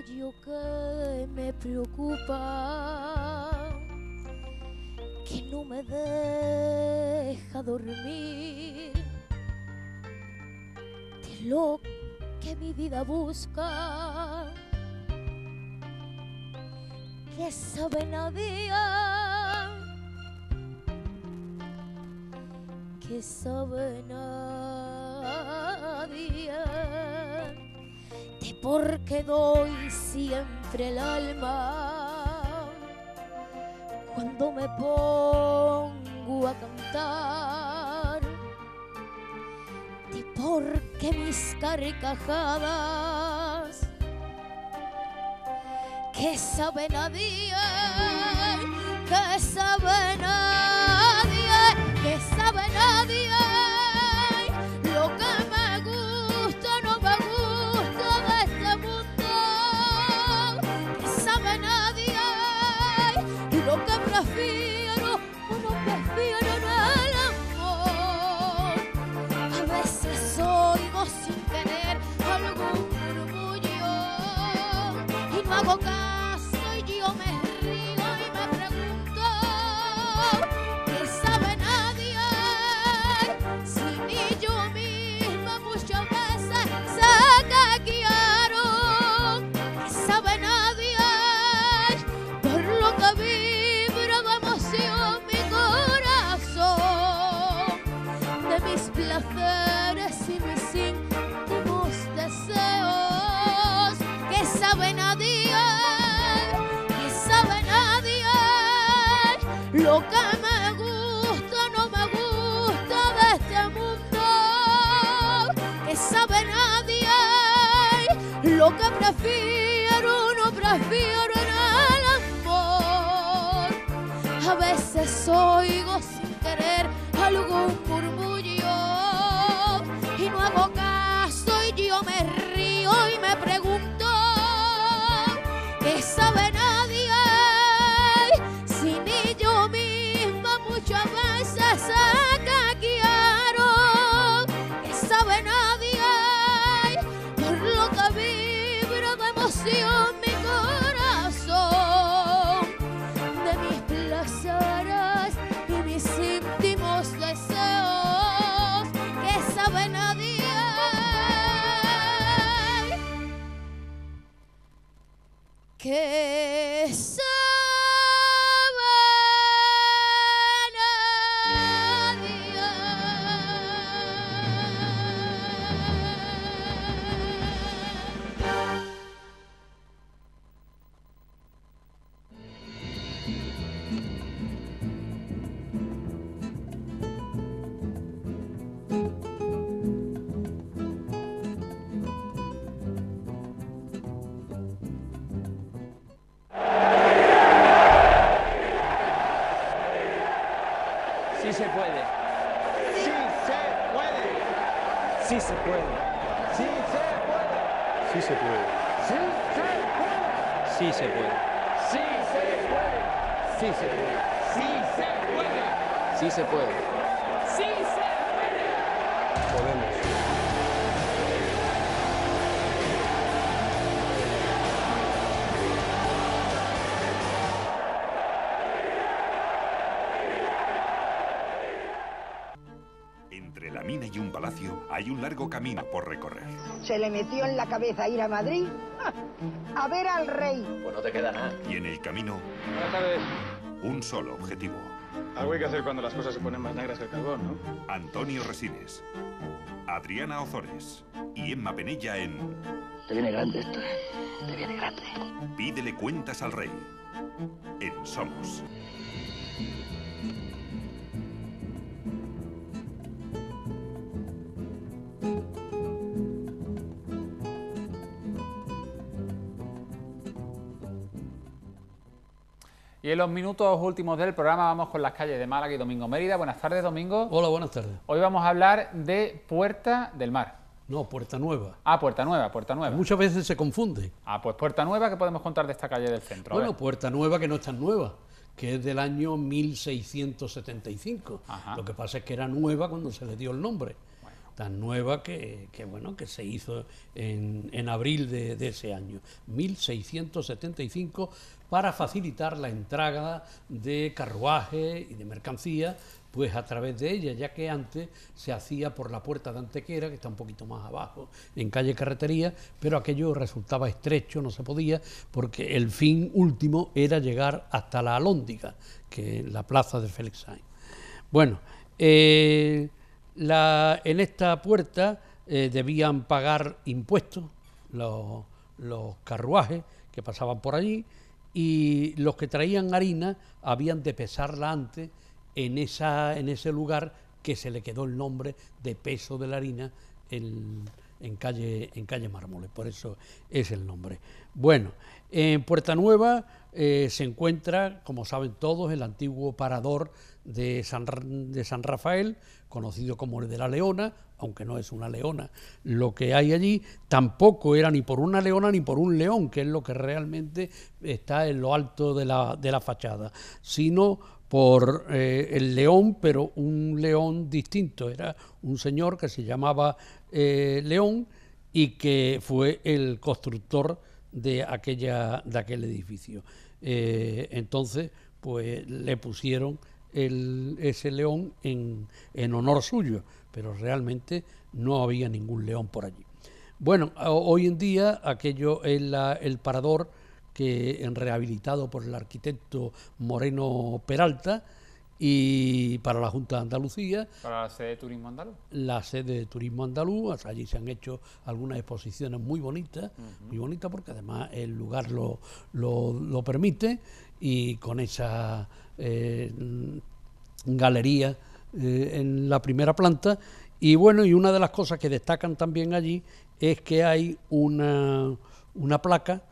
Yo que me preocupa, que no me deja dormir, de lo que mi vida busca, que sabe nadie, que sabe nadie. porque doy siempre el alma cuando me pongo a cantar y porque mis carcajadas que saben a día que saben a les oigo hay un largo camino por recorrer. ¿Se le metió en la cabeza ir a Madrid? a ver al rey. Pues no te queda nada. Y en el camino... Un solo objetivo. Algo hay que hacer cuando las cosas se ponen más negras que el carbón, ¿no? Antonio Resines, Adriana Ozores y Emma Penella en... Te viene grande esto, ¿eh? Te viene grande. Pídele cuentas al rey. En Somos. Y en los minutos últimos del programa vamos con las calles de Málaga y Domingo Mérida. Buenas tardes, Domingo. Hola, buenas tardes. Hoy vamos a hablar de Puerta del Mar. No, Puerta Nueva. Ah, Puerta Nueva, Puerta Nueva. Muchas veces se confunde. Ah, pues Puerta Nueva, ¿qué podemos contar de esta calle del centro? bueno, Puerta Nueva que no es tan nueva, que es del año 1675. Lo que pasa es que era nueva cuando se le dio el nombre tan nueva que, bueno, que se hizo en, abril de, ese año, 1675, para facilitar la entrada de carruaje y de mercancía pues a través de ella, ya que antes se hacía por la puerta de Antequera, que está un poquito más abajo, en calle Carretería, pero aquello resultaba estrecho, no se podía, porque el fin último era llegar hasta la Alóndiga, que es la plaza de Félix Sainz. Bueno, eh, en esta puerta eh, debían pagar impuestos los, carruajes que pasaban por allí y los que traían harina habían de pesarla antes en, esa, en ese lugar que se le quedó el nombre de peso de la harina en, calle, en calle Mármoles, por eso es el nombre. Bueno, en Puerta Nueva eh, se encuentra, como saben todos, el antiguo parador de San Rafael, conocido como el de la leona, aunque no es una leona, lo que hay allí tampoco era ni por una leona ni por un león, que es lo que realmente está en lo alto de la, fachada, sino por eh, el león, pero un león distinto. Era un señor que se llamaba eh, León y que fue el constructor de, aquella, aquel edificio. Eh, entonces, pues le pusieron el, ese león en, en honor suyo, pero realmente no había ningún león por allí. Bueno, hoy en día aquello es el, parador que rehabilitado por el arquitecto Moreno Peralta y para la Junta de Andalucía. Para la sede de Turismo Andaluz. La sede de Turismo Andaluz, allí se han hecho algunas exposiciones muy bonitas, muy bonitas porque además el lugar lo, lo, lo permite y con esa eh, galería eh, en la primera planta. Y bueno, y una de las cosas que destacan también allí es que hay una, una placa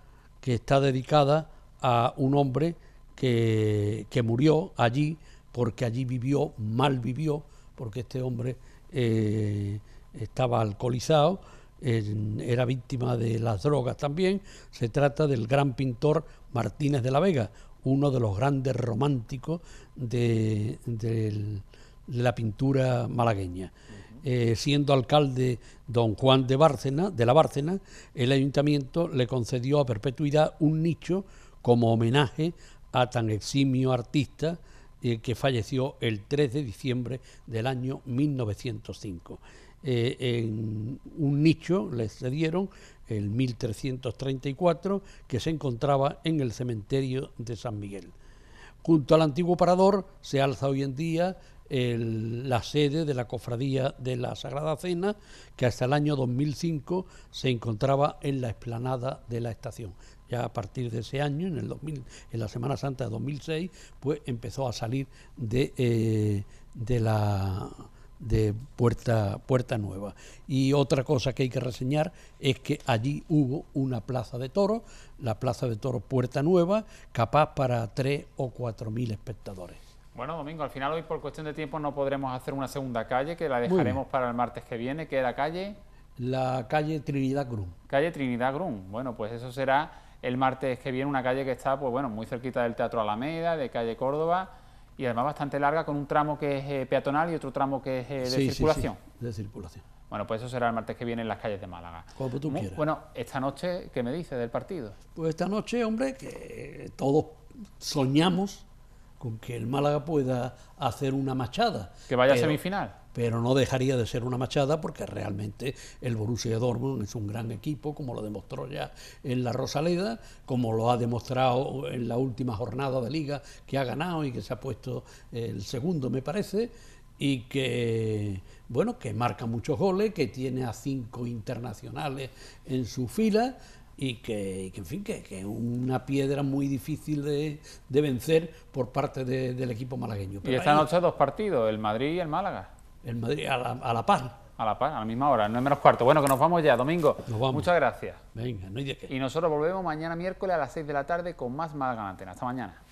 que está dedicada a un hombre que, murió allí porque allí vivió, mal vivió, porque este hombre eh, estaba alcoholizado, era víctima de las drogas también. Se trata del gran pintor Martínez de la Vega, uno de los grandes románticos de, la pintura malagueña. Eh, siendo alcalde don Juan de Bárcena, de la Bárcena, el ayuntamiento le concedió a perpetuidad un nicho como homenaje a tan eximio artista eh, que falleció el 3 de diciembre del año 1905. Eh, en un nicho le cedieron el 1334, que se encontraba en el cementerio de San Miguel. Junto al antiguo parador se alza hoy en día la sede de la Cofradía de la Sagrada Cena, que hasta el año 2005 se encontraba en la explanada de la estación. Ya a partir de ese año, en, el 2000, en la Semana Santa de 2006, pues empezó a salir de eh, la de Puerta, Puerta Nueva. Y otra cosa que hay que reseñar es que allí hubo una plaza de toros, la plaza de toros Puerta Nueva, capaz para tres o cuatro mil espectadores. Bueno, Domingo, al final hoy por cuestión de tiempo no podremos hacer una segunda calle, que la dejaremos para el martes que viene, que es la calle... La calle Trinidad Grum. Calle Trinidad Grun. Bueno, pues eso será el martes que viene, una calle que está, pues bueno, muy cerquita del Teatro Alameda, de calle Córdoba y además bastante larga con un tramo que es eh, peatonal y otro tramo que es eh, de circulación. Sí, de circulación. Bueno, pues eso será el martes que viene en las calles de Málaga. Bueno, esta noche, ¿qué me dices del partido? Pues esta noche, hombre, que todos soñamos con que el Málaga pueda hacer una machada. Que vaya a semifinal pero no dejaría de ser una machada porque realmente el Borussia Dortmund es un gran equipo, como lo demostró ya en la Rosaleda, como lo ha demostrado en la última jornada de liga que ha ganado y que se ha puesto el segundo, me parece, y que bueno, que marca muchos goles, que tiene a cinco internacionales en su fila, y que, en fin, que, es una piedra muy difícil de, vencer por parte del equipo malagueño. y esta noche dos partidos, el Madrid y el Málaga en Madrid a la, a par. A la par, a la misma hora, no es menos cuarto. Bueno, que nos vamos ya, domingo. Muchas gracias. Venga, no hay de qué. Y nosotros volvemos mañana miércoles a las 6 de la tarde con más Málaga Antena. Hasta mañana.